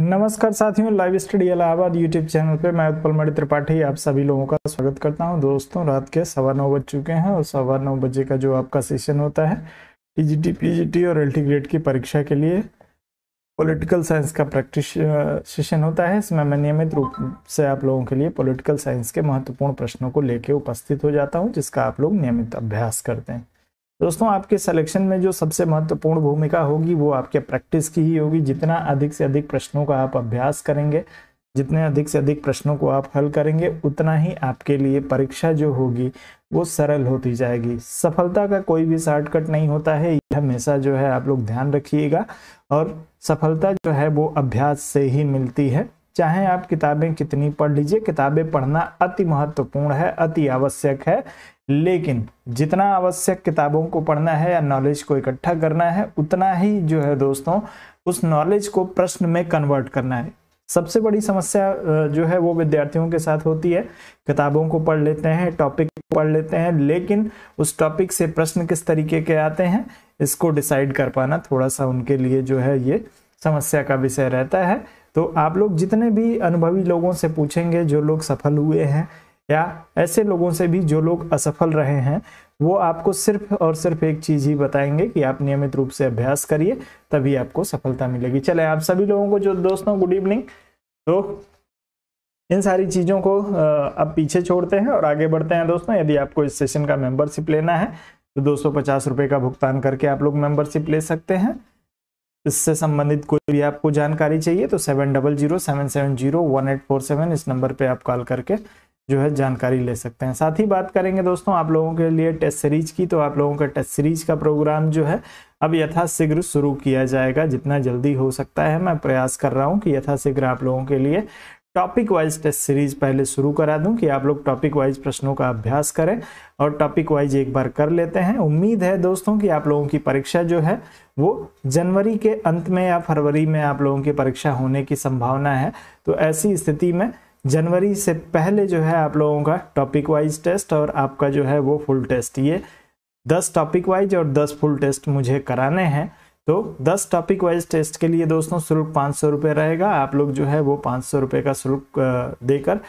नमस्कार साथियों live study Allahabad YouTube channel पे मैं उत्पल मणि त्रिपाठी आप सभी लोगों का स्वागत करता हूं दोस्तों रात के सवा नौ बज चुके हैं और सवा नौ बजे का जो आपका सेशन होता है टीजीटी पीजीटी और एल्टी ग्रेड की परीक्षा के लिए पॉलिटिकल साइंस का प्रैक्टिस सेशन होता है इसमें मैं नियमित रूप से आप लोगों के लिए पोलिटिकल साइंस के महत्वपूर्ण प्रश्नों को लेकर उपस्थित हो जाता हूँ जिसका आप लोग नियमित अभ्यास करते हैं दोस्तों आपके सिलेक्शन में जो सबसे महत्वपूर्ण भूमिका होगी वो आपके प्रैक्टिस की ही होगी जितना अधिक से अधिक प्रश्नों का आप अभ्यास करेंगे जितने अधिक से अधिक प्रश्नों को आप हल करेंगे उतना ही आपके लिए परीक्षा जो होगी वो सरल होती जाएगी सफलता का कोई भी शॉर्टकट नहीं होता है यह हमेशा जो है आप लोग ध्यान रखिएगा और सफलता जो है वो अभ्यास से ही मिलती है चाहे आप किताबें कितनी पढ़ लीजिए किताबें पढ़ना अति महत्वपूर्ण है अति आवश्यक है लेकिन जितना आवश्यक किताबों को पढ़ना है या नॉलेज को इकट्ठा करना है उतना ही जो है दोस्तों उस नॉलेज को प्रश्न में कन्वर्ट करना है सबसे बड़ी समस्या जो है वो विद्यार्थियों के साथ होती है किताबों को पढ़ लेते हैं टॉपिक पढ़ लेते हैं लेकिन उस टॉपिक से प्रश्न किस तरीके के आते हैं इसको डिसाइड कर पाना थोड़ा सा उनके लिए जो है ये समस्या का विषय रहता है तो आप लोग जितने भी अनुभवी लोगों से पूछेंगे जो लोग सफल हुए हैं या ऐसे लोगों से भी जो लोग असफल रहे हैं वो आपको सिर्फ और सिर्फ एक चीज़ ही बताएंगे कि आप नियमित रूप से अभ्यास करिए तभी आपको सफलता मिलेगी चले आप सभी लोगों को जो दोस्तों गुड इवनिंग तो इन सारी चीज़ों को अब पीछे छोड़ते हैं और आगे बढ़ते हैं दोस्तों यदि आपको इस सेशन का मेंबरशिप लेना है तो दो सौ का भुगतान करके आप लोग मेंबरशिप ले सकते हैं इससे संबंधित कोई भी आपको जानकारी चाहिए तो seven double zero seven seven zero one eight four seven इस नंबर पे आप कॉल करके जो है जानकारी ले सकते हैं साथ ही बात करेंगे दोस्तों आप लोगों के लिए टेस्ट सीरीज की तो आप लोगों का टेस्ट सीरीज का प्रोग्राम जो है अब यथाशीघ्र शुरू किया जाएगा जितना जल्दी हो सकता है मैं प्रयास कर रहा हूँ कि यथाशीघ्र आप लोगों के लिए टॉपिक वाइज टेस्ट सीरीज पहले शुरू करा दूं कि आप लोग टॉपिक वाइज प्रश्नों का अभ्यास करें और टॉपिक वाइज एक बार कर लेते हैं उम्मीद है दोस्तों कि आप लोगों की परीक्षा जो है वो जनवरी के अंत में या फरवरी में आप लोगों की परीक्षा होने की संभावना है तो ऐसी स्थिति में जनवरी से पहले जो है आप लोगों का टॉपिक वाइज टेस्ट और आपका जो है वो फुल टेस्ट ये दस टॉपिक वाइज और दस फुल टेस्ट मुझे कराने हैं तो दस टॉपिक वाइज टेस्ट के लिए दोस्तों शुल्क पाँच सौ रुपये रहेगा आप लोग जो है वो पाँच सौ रुपये का शुल्क देकर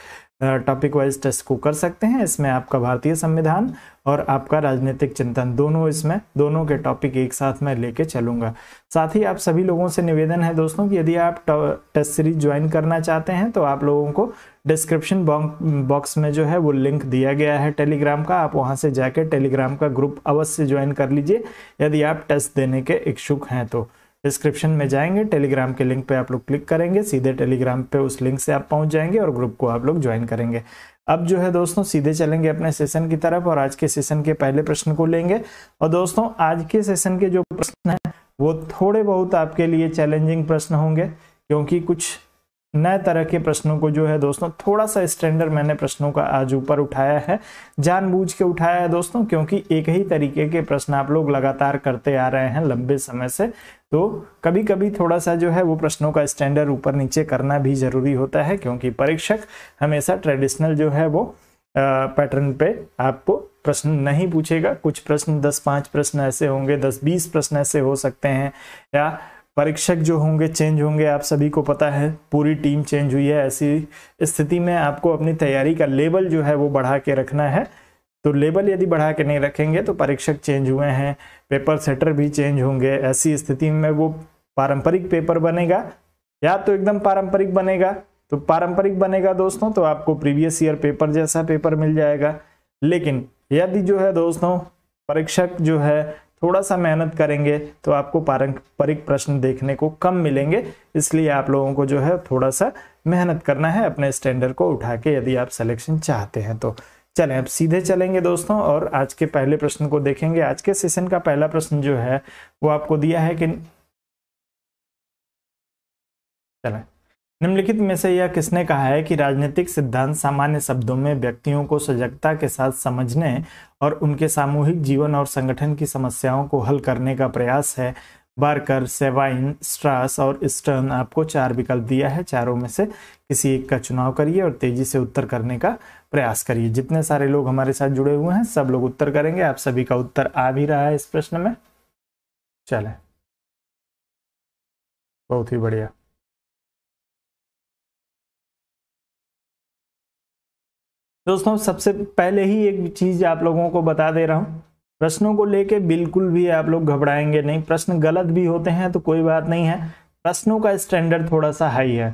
टॉपिक वाइज टेस्ट को कर सकते हैं इसमें आपका भारतीय संविधान और आपका राजनीतिक चिंतन दोनों इसमें दोनों के टॉपिक एक साथ में लेके चलूंगा साथ ही आप सभी लोगों से निवेदन है दोस्तों कि यदि आप टेस्ट सीरीज ज्वाइन करना चाहते हैं तो आप लोगों को डिस्क्रिप्शन बॉक्स में जो है वो लिंक दिया गया है टेलीग्राम का आप वहां से जाके टेलीग्राम का ग्रुप अवश्य ज्वाइन कर लीजिए यदि आप टेस्ट देने के इच्छुक हैं तो डिस्क्रिप्शन में जाएंगे टेलीग्राम के लिंक पे आप लोग क्लिक करेंगे सीधे टेलीग्राम पे उस लिंक से आप पहुंच जाएंगे और ग्रुप को आप लोग ज्वाइन करेंगे अब जो है दोस्तों सीधे चलेंगे अपने सेशन की तरफ और आज के सेशन के पहले प्रश्न को लेंगे और दोस्तों आज के सेशन के जो प्रश्न हैं वो थोड़े बहुत आपके लिए चैलेंजिंग प्रश्न होंगे क्योंकि कुछ नए तरह के प्रश्नों को जो है दोस्तों थोड़ा सा स्टैंडर्ड मैंने प्रश्नों का आज ऊपर उठाया है जानबूझ के उठाया है दोस्तों क्योंकि एक ही तरीके के प्रश्न आप लोग लगातार करते आ रहे हैं लंबे समय से तो कभी कभी थोड़ा सा जो है वो प्रश्नों का स्टैंडर्ड ऊपर नीचे करना भी ज़रूरी होता है क्योंकि परीक्षक हमेशा ट्रेडिशनल जो है वो पैटर्न पे आपको प्रश्न नहीं पूछेगा कुछ प्रश्न दस पाँच प्रश्न ऐसे होंगे दस बीस प्रश्न ऐसे हो सकते हैं या परीक्षक जो होंगे चेंज होंगे आप सभी को पता है पूरी टीम चेंज हुई है ऐसी स्थिति में आपको अपनी तैयारी का लेवल जो है वो बढ़ा के रखना है तो लेबल यदि बढ़ा के नहीं रखेंगे तो परीक्षक चेंज हुए हैं पेपर सेटर भी चेंज होंगे ऐसी स्थिति में वो पारंपरिक पेपर बनेगा या तो एकदम पारंपरिक बनेगा तो पारंपरिक बनेगा दोस्तों तो आपको प्रीवियस ईयर पेपर जैसा पेपर मिल जाएगा लेकिन यदि जो है दोस्तों परीक्षक जो है थोड़ा सा मेहनत करेंगे तो आपको पारंपरिक प्रश्न देखने को कम मिलेंगे इसलिए आप लोगों को जो है थोड़ा सा मेहनत करना है अपने स्टैंडर्ड को उठा के यदि आप सिलेक्शन चाहते हैं तो चलें अब सीधे चलेंगे दोस्तों और आज के पहले प्रश्न को देखेंगे आज के सेशन का पहला प्रश्न जो है वो आपको दिया है कि चलें निम्नलिखित में से यह किसने कहा है कि राजनीतिक सिद्धांत सामान्य शब्दों में व्यक्तियों को सजगता के साथ समझने और उनके सामूहिक जीवन और संगठन की समस्याओं को हल करने का प्रयास है बारकर सेवाइन स्ट्रास और स्टर्न आपको चार विकल्प दिया है चारों में से किसी एक का चुनाव करिए और तेजी से उत्तर करने का प्रयास करिए जितने सारे लोग हमारे साथ जुड़े हुए हैं सब लोग उत्तर करेंगे आप सभी का उत्तर आ भी रहा है इस प्रश्न में चले बहुत ही बढ़िया दोस्तों सबसे पहले ही एक चीज आप लोगों को बता दे रहा हूं प्रश्नों को लेके बिल्कुल भी आप लोग घबराएंगे नहीं प्रश्न गलत भी होते हैं तो कोई बात नहीं है प्रश्नों का स्टैंडर्ड थोड़ा सा हाई है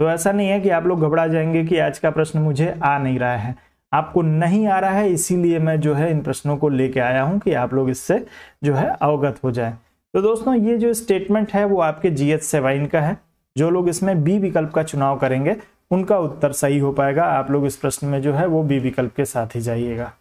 तो ऐसा नहीं है कि आप लोग घबरा जाएंगे कि आज का प्रश्न मुझे आ नहीं रहा है आपको नहीं आ रहा है इसीलिए मैं जो है इन प्रश्नों को लेके आया हूं कि आप लोग इससे जो है अवगत हो जाए तो दोस्तों ये जो स्टेटमेंट है वो आपके जी एच सेवाइन का है जो लोग इसमें बी विकल्प का चुनाव करेंगे उनका उत्तर सही हो पाएगा आप लोग इस प्रश्न में जो है वो बी विकल्प के साथ ही जाइएगा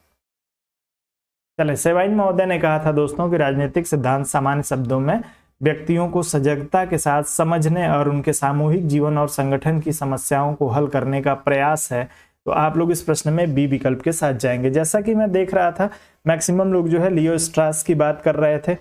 चले सेवाइन महोदय ने कहा था दोस्तों कि राजनीतिक सिद्धांत सामान्य शब्दों में व्यक्तियों को सजगता के साथ समझने और उनके सामूहिक जीवन और संगठन की समस्याओं को हल करने का प्रयास है तो आप लोग इस प्रश्न में बी विकल्प के साथ जाएंगे जैसा कि मैं देख रहा था मैक्सिमम लोग जो है लियो स्ट्रास की बात कर रहे थे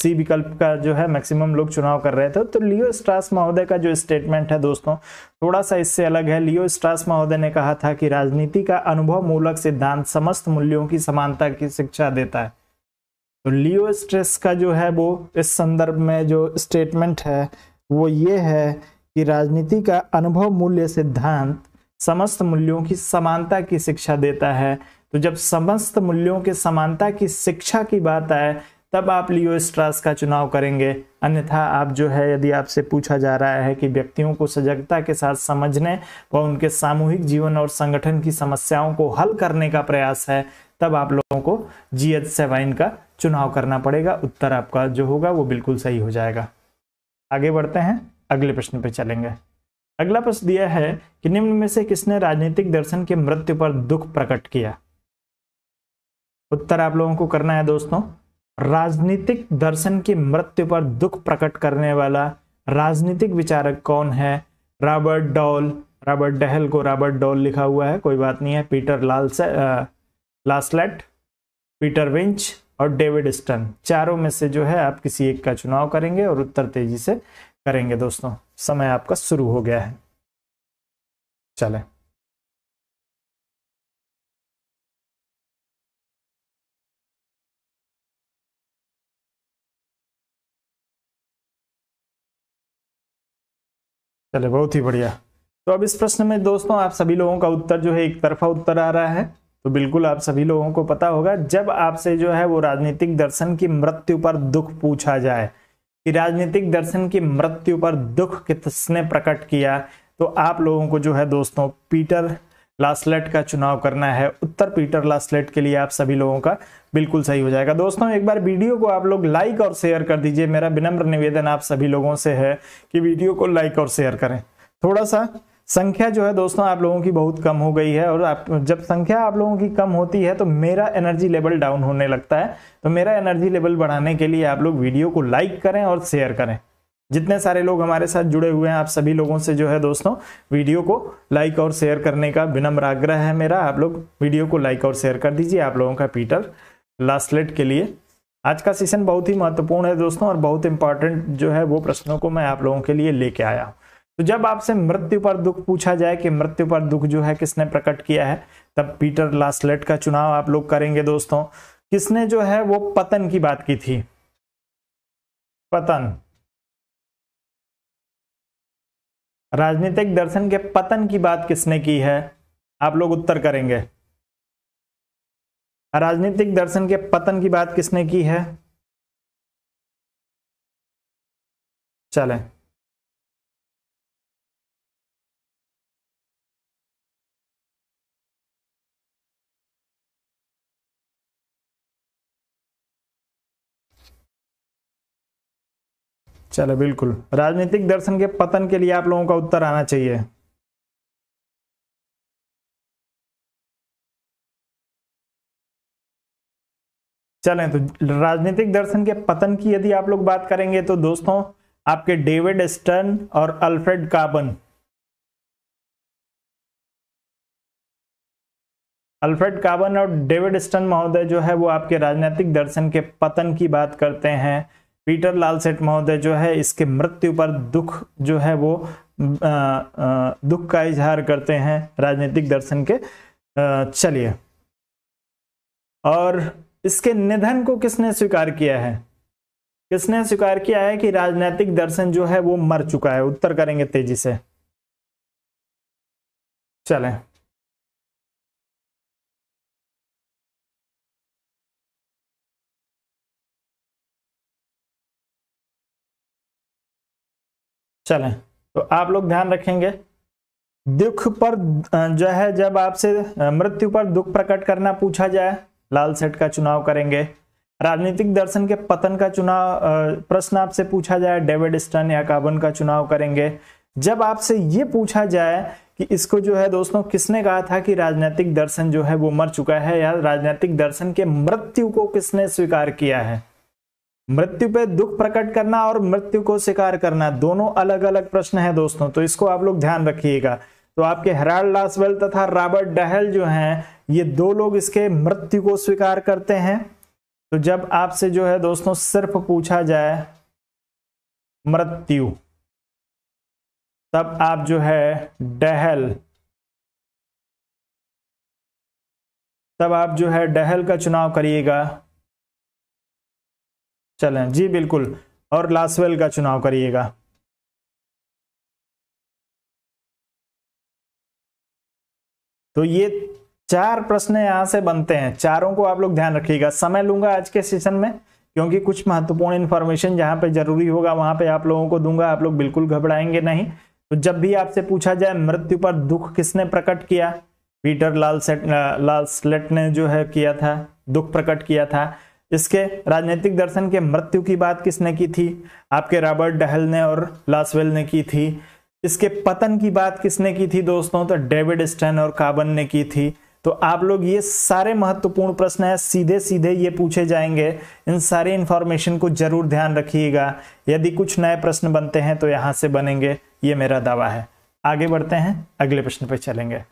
सी विकल्प का जो है मैक्सिमम लोग चुनाव कर रहे थे तो लियो स्ट्रास महोदय का जो स्टेटमेंट है दोस्तों थोड़ा सा इससे अलग है लियो स्ट्रास महोदय ने कहा था कि राजनीति का अनुभव मूलक सिद्धांत समस्त मूल्यों की समानता की शिक्षा देता है तो लियो स्ट्रेस का जो है वो इस संदर्भ में जो स्टेटमेंट है वो ये है कि राजनीति का अनुभव मूल्य सिद्धांत समस्त मूल्यों की समानता की शिक्षा देता है तो जब समस्त मूल्यों के समानता की शिक्षा की बात आए तब आप लियो स्ट्रास का चुनाव करेंगे अन्यथा आप जो है यदि आपसे पूछा जा रहा है कि व्यक्तियों को सजगता के साथ समझने व उनके सामूहिक जीवन और संगठन की समस्याओं को हल करने का प्रयास है तब आप लोगों को जी एच सेवाइन का चुनाव करना पड़ेगा उत्तर आपका जो होगा वो बिल्कुल सही हो जाएगा आगे बढ़ते हैं अगले प्रश्न पर चलेंगे अगला प्रश्न दिया है कि निम्न में से किसने राजनीतिक दर्शन के मृत्यु पर दुख प्रकट किया उत्तर आप लोगों को करना है दोस्तों राजनीतिक दर्शन की मृत्यु पर दुख प्रकट करने वाला राजनीतिक विचारक कौन है रॉबर्ट डॉल रॉबर्ट डहल को रॉबर्ट डॉल लिखा हुआ है कोई बात नहीं है पीटर लाल से पीटर विंच और डेविड स्टन चारों में से जो है आप किसी एक का चुनाव करेंगे और उत्तर तेजी से करेंगे दोस्तों समय आपका शुरू हो गया है चले चले बहुत ही बढ़िया तो अब इस प्रश्न में दोस्तों आप सभी लोगों का उत्तर जो है एक तरफा उत्तर आ रहा है तो बिल्कुल आप सभी लोगों को पता होगा जब आपसे जो है वो राजनीतिक दर्शन की मृत्यु पर दुख पूछा जाए कि राजनीतिक दर्शन की मृत्यु पर दुख किसने प्रकट किया तो आप लोगों को जो है दोस्तों पीटर लास्लेट का चुनाव करना है उत्तर पीटर लास्लेट के लिए आप सभी लोगों का बिल्कुल सही हो जाएगा दोस्तों एक बार वीडियो को आप लोग लाइक और शेयर कर दीजिए मेरा विनम्र निवेदन आप सभी लोगों से है कि वीडियो को लाइक और शेयर करें थोड़ा सा संख्या जो है दोस्तों आप लोगों की बहुत कम हो गई है और आप जब संख्या आप लोगों की कम होती है तो मेरा एनर्जी लेवल डाउन होने लगता है तो मेरा एनर्जी लेवल बढ़ाने के लिए आप लोग वीडियो को लाइक करें और शेयर करें जितने सारे लोग हमारे साथ जुड़े हुए हैं आप सभी लोगों से जो है दोस्तों वीडियो को लाइक और शेयर करने का विनम्र आग्रह है मेरा आप लोग वीडियो को लाइक और शेयर कर दीजिए आप लोगों का पीटर लास्टलेट के लिए आज का सेशन बहुत ही महत्वपूर्ण है दोस्तों और बहुत इंपॉर्टेंट जो है वो प्रश्नों को मैं आप लोगों के लिए लेके आया हूँ तो जब आपसे मृत्यु पर दुख पूछा जाए कि मृत्यु पर दुख जो है किसने प्रकट किया है तब पीटर लास्लेट का चुनाव आप लोग करेंगे दोस्तों किसने जो है वो पतन की बात की थी पतन राजनीतिक दर्शन के पतन की बात किसने की है आप लोग उत्तर करेंगे राजनीतिक दर्शन के पतन की बात किसने की है चलें चलो बिल्कुल राजनीतिक दर्शन के पतन के लिए आप लोगों का उत्तर आना चाहिए चलें तो राजनीतिक दर्शन के पतन की यदि आप लोग बात करेंगे तो दोस्तों आपके डेविड स्टर्न और अल्फ्रेड काबन अल्फ्रेड काबन और डेविड स्टन महोदय जो है वो आपके राजनीतिक दर्शन के पतन की बात करते हैं पीटर लाल सेठ महोदय जो है इसके मृत्यु पर दुख जो है वो आ, आ, दुख का इजहार करते हैं राजनीतिक दर्शन के चलिए और इसके निधन को किसने स्वीकार किया है किसने स्वीकार किया है कि राजनीतिक दर्शन जो है वो मर चुका है उत्तर करेंगे तेजी से चलें चलें तो आप लोग ध्यान रखेंगे दुख पर जो है जब आपसे मृत्यु पर दुख प्रकट करना पूछा जाए लाल सेट का चुनाव करेंगे राजनीतिक दर्शन के पतन का चुनाव प्रश्न आपसे पूछा जाए डेविड स्टन या काबन का चुनाव करेंगे जब आपसे ये पूछा जाए कि इसको जो है दोस्तों किसने कहा था कि राजनीतिक दर्शन जो है वो मर चुका है या राजनीतिक दर्शन के मृत्यु को किसने स्वीकार किया है मृत्यु पे दुख प्रकट करना और मृत्यु को स्वीकार करना दोनों अलग अलग प्रश्न है दोस्तों तो इसको आप लोग ध्यान रखिएगा तो आपके हेराल्ड लासवेल तथा रॉबर्ट डहल जो हैं ये दो लोग इसके मृत्यु को स्वीकार करते हैं तो जब आपसे जो है दोस्तों सिर्फ पूछा जाए मृत्यु तब आप जो है डहल तब आप जो है डहल का चुनाव करिएगा चलें जी बिल्कुल और लासवेल का चुनाव करिएगा तो ये चार प्रश्न यहां से बनते हैं चारों को आप लोग ध्यान रखिएगा समय लूंगा आज के सेशन में क्योंकि कुछ महत्वपूर्ण इन्फॉर्मेशन जहां पे जरूरी होगा वहां पे आप लोगों को दूंगा आप लोग बिल्कुल घबराएंगे नहीं तो जब भी आपसे पूछा जाए मृत्यु पर दुख किसने प्रकट किया Peter Laslett Laslett ने जो है किया था दुख प्रकट किया था इसके राजनीतिक दर्शन के मृत्यु की बात किसने की थी आपके रॉबर्ट डहल ने और लासवेल ने की थी इसके पतन की बात किसने की थी दोस्तों तो डेविड स्टेन और काबन ने की थी तो आप लोग ये सारे महत्वपूर्ण प्रश्न है सीधे सीधे ये पूछे जाएंगे इन सारे इंफॉर्मेशन को जरूर ध्यान रखिएगा यदि कुछ नए प्रश्न बनते हैं तो यहां से बनेंगे ये मेरा दावा है आगे बढ़ते हैं अगले प्रश्न पर चलेंगे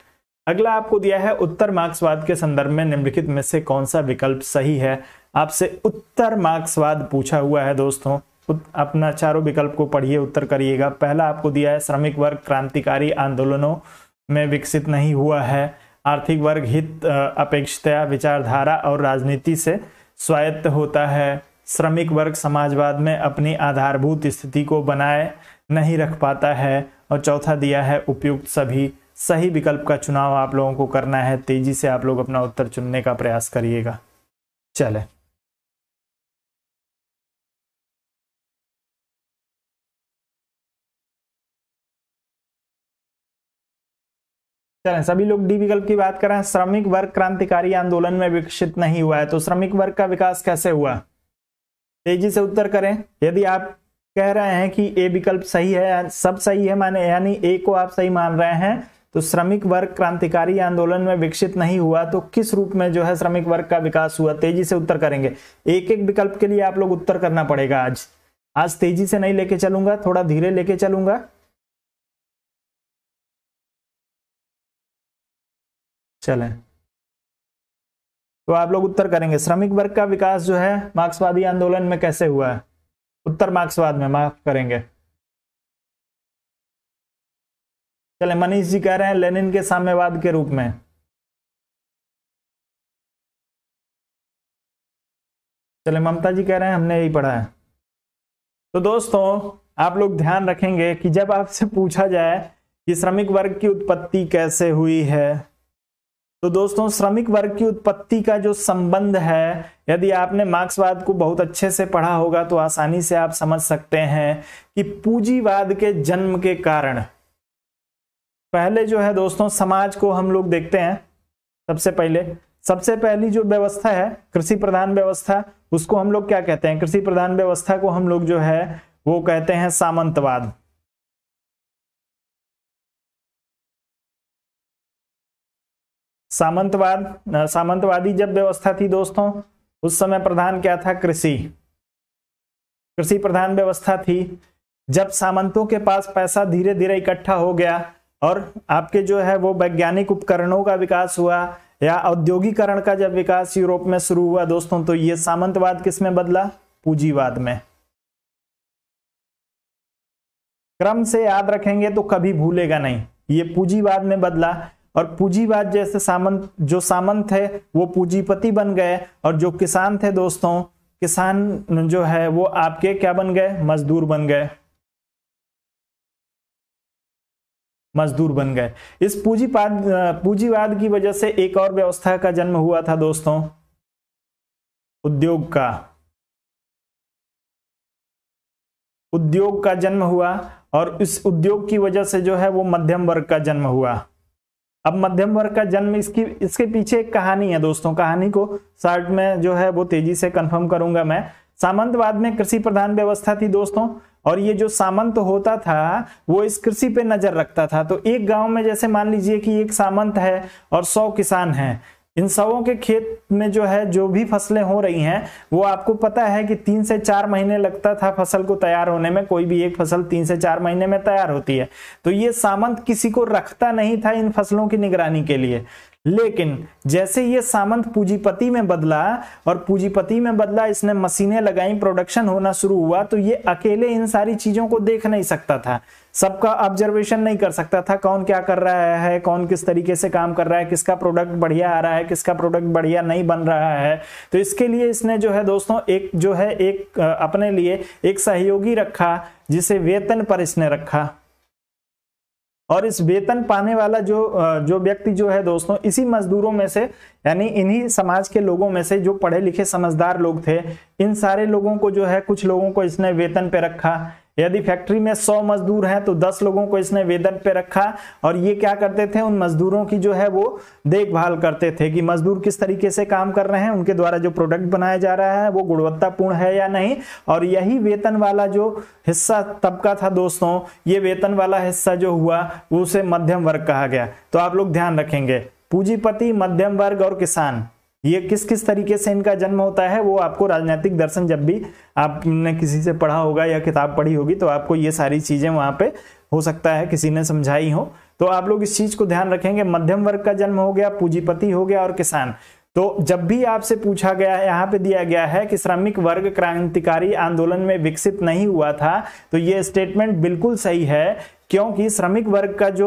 अगला आपको दिया है उत्तर मार्क्सवाद के संदर्भ में निम्नलिखित में से कौन सा विकल्प सही है आपसे उत्तर मार्क्सवाद पूछा हुआ है दोस्तों अपना चारों विकल्प को पढ़िए उत्तर करिएगा पहला आपको दिया है श्रमिक वर्ग क्रांतिकारी आंदोलनों में विकसित नहीं हुआ है आर्थिक वर्ग हित अपेक्षता विचारधारा और राजनीति से स्वायत्त होता है श्रमिक वर्ग समाजवाद में अपनी आधारभूत स्थिति को बनाए नहीं रख पाता है और चौथा दिया है उपयुक्त सभी सही विकल्प का चुनाव आप लोगों को करना है तेजी से आप लोग अपना उत्तर चुनने का प्रयास करिएगा चले चलें सभी लोग डी विकल्प की बात करें श्रमिक वर्ग क्रांतिकारी आंदोलन में विकसित नहीं हुआ है तो श्रमिक वर्ग का विकास कैसे हुआ तेजी से उत्तर करें यदि आप कह रहे हैं कि ए विकल्प सही है सब सही है माने यानी ए को आप सही मान रहे हैं तो श्रमिक वर्ग क्रांतिकारी आंदोलन में विकसित नहीं हुआ तो किस रूप में जो है श्रमिक वर्ग का विकास हुआ तेजी से उत्तर करेंगे एक एक विकल्प के लिए आप लोग उत्तर करना पड़ेगा आज आज तेजी से नहीं लेके चलूंगा थोड़ा धीरे लेके चलूंगा चलें तो आप लोग उत्तर करेंगे श्रमिक वर्ग का विकास जो है मार्क्सवादी आंदोलन में कैसे हुआ है उत्तर मार्क्सवाद में माफ करेंगे चले मनीष जी कह रहे हैं लेनिन के साम्यवाद के रूप में चले ममता जी कह रहे हैं हमने यही पढ़ा है तो दोस्तों आप लोग ध्यान रखेंगे कि जब आपसे पूछा जाए कि श्रमिक वर्ग की उत्पत्ति कैसे हुई है तो दोस्तों श्रमिक वर्ग की उत्पत्ति का जो संबंध है यदि आपने मार्क्सवाद को बहुत अच्छे से पढ़ा होगा तो आसानी से आप समझ सकते हैं कि पूंजीवाद के जन्म के कारण पहले जो है दोस्तों समाज को हम लोग देखते हैं सबसे पहले सबसे पहली जो व्यवस्था है कृषि प्रधान व्यवस्था उसको हम लोग क्या कहते हैं कृषि प्रधान व्यवस्था को हम लोग जो है वो कहते हैं सामंतवाद सामंतवाद सामंतवादी जब व्यवस्था थी दोस्तों उस समय प्रधान क्या था कृषि कृषि प्रधान व्यवस्था थी जब सामंतों के पास पैसा धीरे धीरे इकट्ठा हो गया और आपके जो है वो वैज्ञानिक उपकरणों का विकास हुआ या औद्योगिकरण का जब विकास यूरोप में शुरू हुआ दोस्तों तो ये सामंतवाद किस में बदला पूंजीवाद में क्रम से याद रखेंगे तो कभी भूलेगा नहीं ये पूंजीवाद में बदला और पूंजीवाद जैसे सामंत जो सामंत है वो पूंजीपति बन गए और जो किसान थे दोस्तों किसान जो है वो आपके क्या बन गए मजदूर बन गए मजदूर बन गए इस पूंजीपाद पूंजीवाद की वजह से एक और व्यवस्था का जन्म हुआ था दोस्तों उद्योग का उद्योग का जन्म हुआ और इस उद्योग की वजह से जो है वो मध्यम वर्ग का जन्म हुआ अब मध्यम वर्ग का जन्म इसकी इसके पीछे एक कहानी है दोस्तों कहानी को शर्ट में जो है वो तेजी से कंफर्म करूंगा मैं सामंतवाद में कृषि प्रधान व्यवस्था थी दोस्तों और ये जो सामंत होता था वो इस कृषि पे नजर रखता था तो एक गांव में जैसे मान लीजिए कि एक सामंत है और सौ किसान हैं इन सबों के खेत में जो है जो भी फसलें हो रही हैं वो आपको पता है कि तीन से चार महीने लगता था फसल को तैयार होने में कोई भी एक फसल तीन से चार महीने में तैयार होती है तो ये सामंत किसी को रखता नहीं था इन फसलों की निगरानी के लिए लेकिन जैसे ये सामंत पूंजीपति में बदला और पूंजीपति में बदला इसने मशीनें लगाई प्रोडक्शन होना शुरू हुआ तो ये अकेले इन सारी चीजों को देख नहीं सकता था सबका ऑब्जर्वेशन नहीं कर सकता था कौन क्या कर रहा है कौन किस तरीके से काम कर रहा है किसका प्रोडक्ट बढ़िया आ रहा है किसका प्रोडक्ट बढ़िया नहीं बन रहा है तो इसके लिए इसने जो है दोस्तों एक जो है एक अपने लिए एक सहयोगी रखा जिसे वेतन पर इसने रखा और इस वेतन पाने वाला जो जो व्यक्ति जो है दोस्तों इसी मजदूरों में से यानी इन्हीं समाज के लोगों में से जो पढ़े लिखे समझदार लोग थे इन सारे लोगों को जो है कुछ लोगों को इसने वेतन पे रखा यदि फैक्ट्री में 100 मजदूर हैं तो 10 लोगों को इसने वेतन पे रखा और ये क्या करते थे उन मजदूरों की जो है वो देखभाल करते थे कि मजदूर किस तरीके से काम कर रहे हैं उनके द्वारा जो प्रोडक्ट बनाया जा रहा है वो गुणवत्तापूर्ण है या नहीं और यही वेतन वाला जो हिस्सा तबका था दोस्तों ये वेतन वाला हिस्सा जो हुआ उसे मध्यम वर्ग कहा गया तो आप लोग ध्यान रखेंगे पूंजीपति मध्यम वर्ग और किसान ये किस किस तरीके से इनका जन्म होता है वो आपको राजनीतिक दर्शन जब भी आपने किसी से पढ़ा होगा या किताब पढ़ी होगी तो आपको ये सारी चीज़ें वहां पे हो सकता है किसी ने समझाई हो तो आप लोग इस चीज़ को ध्यान रखेंगे मध्यम वर्ग का जन्म हो गया पूंजीपति हो गया और किसान तो जब भी आपसे पूछा गया है यहाँ पे दिया गया है कि श्रमिक वर्ग क्रांतिकारी आंदोलन में विकसित नहीं हुआ था तो ये स्टेटमेंट बिल्कुल सही है क्योंकि श्रमिक वर्ग का जो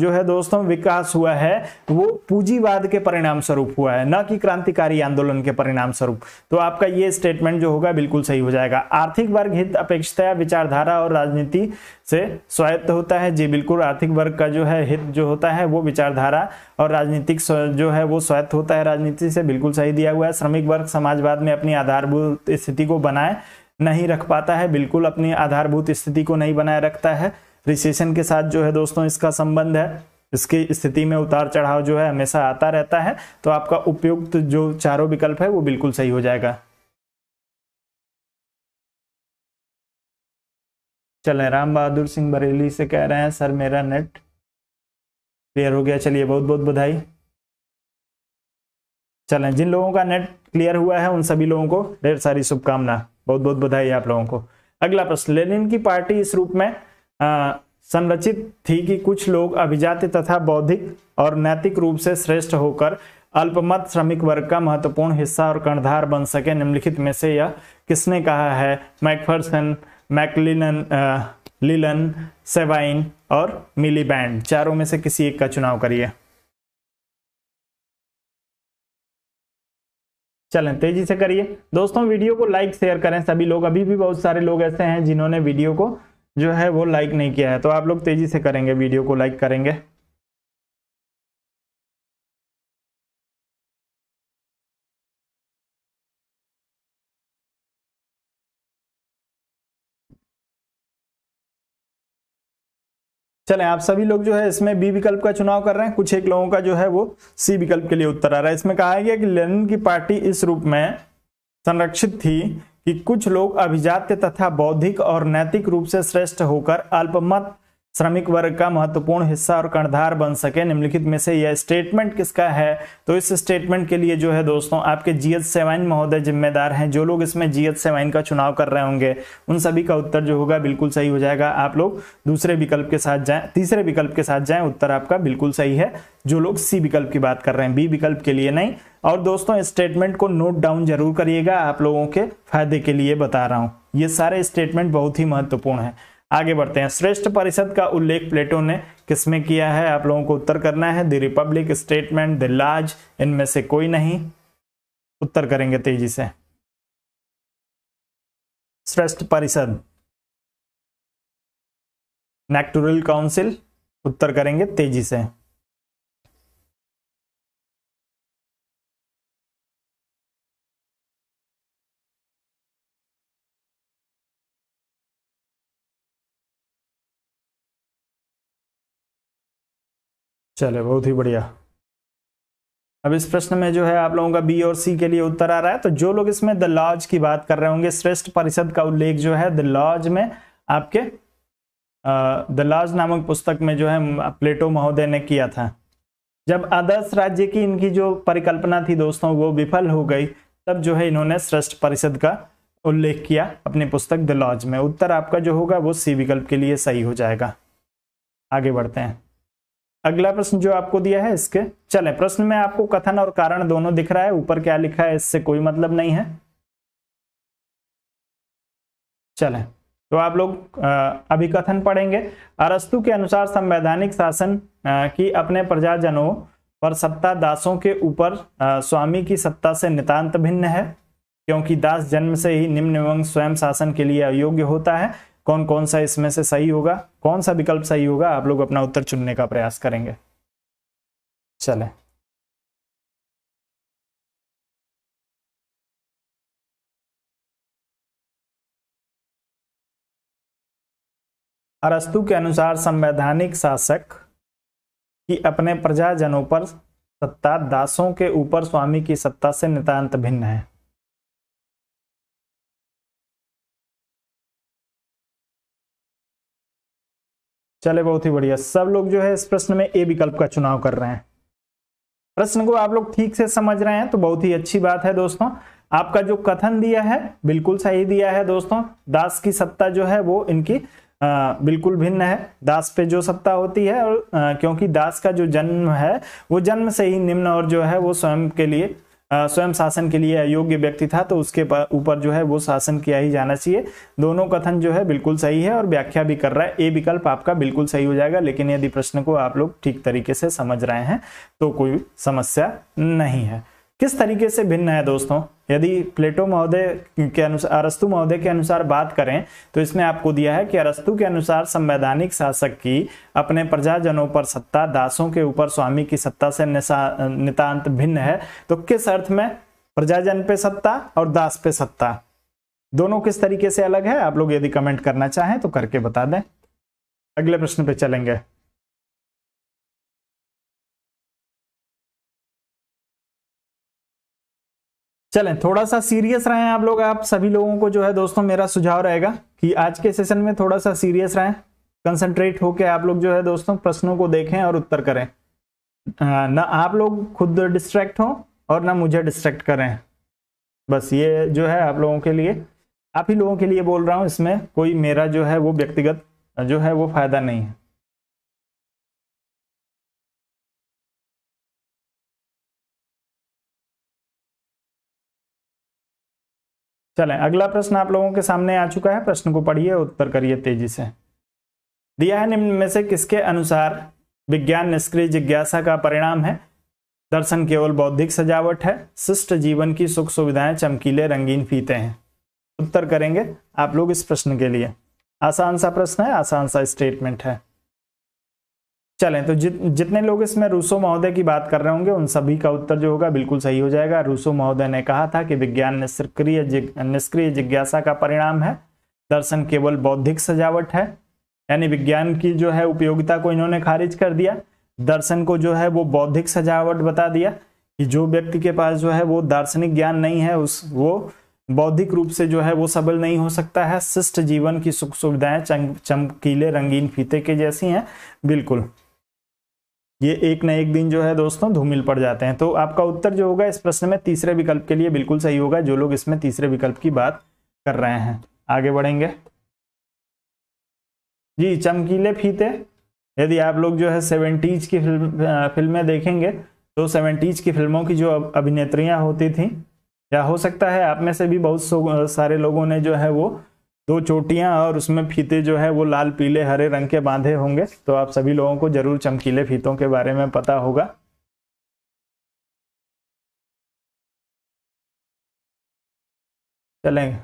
जो है दोस्तों विकास हुआ है वो पूंजीवाद के परिणाम स्वरूप हुआ है न कि क्रांतिकारी आंदोलन के परिणाम स्वरूप तो आपका ये स्टेटमेंट जो होगा बिल्कुल सही हो जाएगा आर्थिक वर्ग हित अपेक्षता विचारधारा और राजनीति से स्वायत्त होता है जी बिल्कुल आर्थिक वर्ग का जो है हित जो होता है वो विचारधारा और राजनीतिक जो है वो स्वायत्त होता है राजनीति से बिल्कुल सही दिया हुआ है श्रमिक वर्ग समाजवाद में अपनी आधारभूत स्थिति को बनाए नहीं रख पाता है बिल्कुल अपनी आधारभूत स्थिति को नहीं बनाए रखता है रिसेशन के साथ जो है दोस्तों इसका संबंध है इसकी स्थिति में उतार चढ़ाव जो है हमेशा आता रहता है तो आपका उपयुक्त जो चारों विकल्प है वो बिल्कुल सही हो जाएगा चले राम बहादुर सिंह बरेली से कह रहे हैं सर मेरा नेट क्लियर हो गया चलिए बहुत बहुत बधाई चलें जिन लोगों का नेट क्लियर हुआ है उन सभी लोगों को ढेर सारी शुभकामना बहुत बहुत बधाई आप लोगों को अगला प्रश्न लेनिन की पार्टी इस रूप में संरचित थी कि कुछ लोग अभिजात तथा बौद्धिक और नैतिक रूप से श्रेष्ठ होकर अल्पमत श्रमिक वर्ग का महत्वपूर्ण हिस्सा और कर्णधार बन सके निम्नलिखित में से यह किसने कहा है मैकफर्सन मैकलिनन लिलन सेवाइन और मिली बैंड चारों में से किसी एक का चुनाव करिए चलें तेजी से करिए दोस्तों वीडियो को लाइक शेयर करें सभी लोग अभी भी बहुत सारे लोग ऐसे हैं जिन्होंने वीडियो को जो है वो लाइक नहीं किया है तो आप लोग तेज़ी से करेंगे वीडियो को लाइक करेंगे चले आप सभी लोग जो है इसमें बी विकल्प का चुनाव कर रहे हैं कुछ एक लोगों का जो है वो सी विकल्प के लिए उत्तर आ रहा है इसमें कहा गया कि लेनिन की पार्टी इस रूप में संरक्षित थी कि कुछ लोग अभिजात्य तथा बौद्धिक और नैतिक रूप से श्रेष्ठ होकर अल्पमत श्रमिक वर्ग का महत्वपूर्ण हिस्सा और कर्णधार बन सके निम्नलिखित में से यह स्टेटमेंट किसका है तो इस स्टेटमेंट के लिए जो है दोस्तों आपके जीएच सेवाइन महोदय जिम्मेदार हैं जो लोग इसमें जीएच सेवाइन का चुनाव कर रहे होंगे उन सभी का उत्तर जो होगा बिल्कुल सही हो जाएगा आप लोग दूसरे विकल्प के साथ जाए तीसरे विकल्प के साथ जाए उत्तर आपका बिल्कुल सही है जो लोग सी विकल्प की बात कर रहे हैं बी विकल्प के लिए नहीं और दोस्तों इस स्टेटमेंट को नोट डाउन जरूर करिएगा आप लोगों के फायदे के लिए बता रहा हूँ ये सारे स्टेटमेंट बहुत ही महत्वपूर्ण है आगे बढ़ते हैं श्रेष्ठ परिषद का उल्लेख प्लेटो ने किसमें किया है आप लोगों को उत्तर करना है द रिपब्लिक स्टेटमेंट द लाज इनमें से कोई नहीं उत्तर करेंगे तेजी से श्रेष्ठ परिषद नेक्टोरियल काउंसिल उत्तर करेंगे तेजी से चले बहुत ही बढ़िया अब इस प्रश्न में जो है आप लोगों का बी और सी के लिए उत्तर आ रहा है तो जो लोग इसमें द लॉज की बात कर रहे होंगे श्रेष्ठ परिषद का उल्लेख जो है द लॉज में आपके द लॉज नामक पुस्तक में जो है प्लेटो महोदय ने किया था जब आदर्श राज्य की इनकी जो परिकल्पना थी दोस्तों वो विफल हो गई तब जो है इन्होंने श्रेष्ठ परिषद का उल्लेख किया अपनी पुस्तक द लॉज में उत्तर आपका जो होगा वो सी विकल्प के लिए सही हो जाएगा आगे बढ़ते हैं अगला प्रश्न जो आपको दिया है इसके चले प्रश्न में आपको कथन और कारण दोनों दिख रहा है ऊपर क्या लिखा है इससे कोई मतलब नहीं है चले तो आप लोग अभी कथन पढ़ेंगे अरस्तु के अनुसार संवैधानिक शासन की अपने प्रजाजनों पर सत्ता दासों के ऊपर स्वामी की सत्ता से नितांत भिन्न है क्योंकि दास जन्म से ही निम्न एवं स्वयं शासन के लिए अयोग्य होता है कौन कौन सा इसमें से सही होगा कौन सा विकल्प सही होगा आप लोग अपना उत्तर चुनने का प्रयास करेंगे चले अरस्तु के अनुसार संवैधानिक शासक की अपने प्रजाजनों पर सत्ता दासों के ऊपर स्वामी की सत्ता से नितांत भिन्न है चले बहुत ही बढ़िया सब लोग जो है इस प्रश्न में ए विकल्प का चुनाव कर रहे हैं प्रश्न को आप लोग ठीक से समझ रहे हैं तो बहुत ही अच्छी बात है दोस्तों आपका जो कथन दिया है बिल्कुल सही दिया है दोस्तों दास की सत्ता जो है वो इनकी आ, बिल्कुल भिन्न है दास पे जो सत्ता होती है और आ, क्योंकि दास का जो जन्म है वो जन्म से ही निम्न और जो है वो स्वयं के लिए स्वयं शासन के लिए अयोग्य व्यक्ति था तो उसके ऊपर जो है वो शासन किया ही जाना चाहिए दोनों कथन जो है बिल्कुल सही है और व्याख्या भी कर रहा है ए विकल्प आपका बिल्कुल सही हो जाएगा लेकिन यदि प्रश्न को आप लोग ठीक तरीके से समझ रहे हैं तो कोई समस्या नहीं है किस तरीके से भिन्न है दोस्तों यदि प्लेटो महोदय के अनुसार अरस्तु महोदय के अनुसार बात करें तो इसमें आपको दिया है कि अरस्तु के अनुसार संवैधानिक शासक की अपने प्रजाजनों पर सत्ता दासों के ऊपर स्वामी की सत्ता से नितांत भिन्न है तो किस अर्थ में प्रजाजन पे सत्ता और दास पे सत्ता दोनों किस तरीके से अलग है आप लोग यदि कमेंट करना चाहें तो करके बता दें अगले प्रश्न पे चलेंगे चलें थोड़ा सा सीरियस रहें आप लोग आप सभी लोगों को जो है दोस्तों मेरा सुझाव रहेगा कि आज के सेशन में थोड़ा सा सीरियस रहें कंसंट्रेट होकर आप लोग जो है दोस्तों प्रश्नों को देखें और उत्तर करें ना आप लोग खुद डिस्ट्रैक्ट हों और ना मुझे डिस्ट्रैक्ट करें बस ये जो है आप लोगों के लिए आप ही लोगों के लिए बोल रहा हूँ इसमें कोई मेरा जो है वो व्यक्तिगत जो है वो फायदा नहीं है चलें अगला प्रश्न आप लोगों के सामने आ चुका है प्रश्न को पढ़िए उत्तर करिए तेजी से दिया है निम्न में से किसके अनुसार विज्ञान निष्क्रिय जिज्ञासा का परिणाम है दर्शन केवल बौद्धिक सजावट है शिष्ट जीवन की सुख सुविधाएं चमकीले रंगीन फीते हैं उत्तर करेंगे आप लोग इस प्रश्न के लिए आसान सा प्रश्न है आसान सा स्टेटमेंट है चलें तो जितने लोग इसमें रूसो महोदय की बात कर रहे होंगे उन सभी का उत्तर जो होगा बिल्कुल सही हो जाएगा रूसो महोदय ने कहा था कि विज्ञान निष्क्रिय निष्क्रिय जिज्ञासा का परिणाम है दर्शन केवल बौद्धिक सजावट है यानी विज्ञान की जो है उपयोगिता को इन्होंने खारिज कर दिया दर्शन को जो है वो बौद्धिक सजावट बता दिया कि जो व्यक्ति के पास जो है वो दार्शनिक ज्ञान नहीं है उस वो बौद्धिक रूप से जो है वो सबल नहीं हो सकता है शिष्ट जीवन की सुख सुविधाएं चमकीले रंगीन फीते के जैसी हैं बिल्कुल ये एक ना एक दिन जो है दोस्तों धूमिल पड़ जाते हैं तो आपका उत्तर जो होगा इस प्रश्न में तीसरे विकल्प के लिए बिल्कुल सही होगा जो लोग इसमें तीसरे विकल्प की बात कर रहे हैं आगे बढ़ेंगे जी चमकीले फीते यदि आप लोग जो है सेवेंटीज की फिल्म फिल्में देखेंगे तो सेवेंटीज की फिल्मों की जो अभिनेत्रियां होती थी या हो सकता है आप में से भी बहुत सारे लोगों ने जो है वो दो चोटियां और उसमें फीते जो है वो लाल पीले हरे रंग के बांधे होंगे तो आप सभी लोगों को जरूर चमकीले फीतों के बारे में पता होगा चलेंगे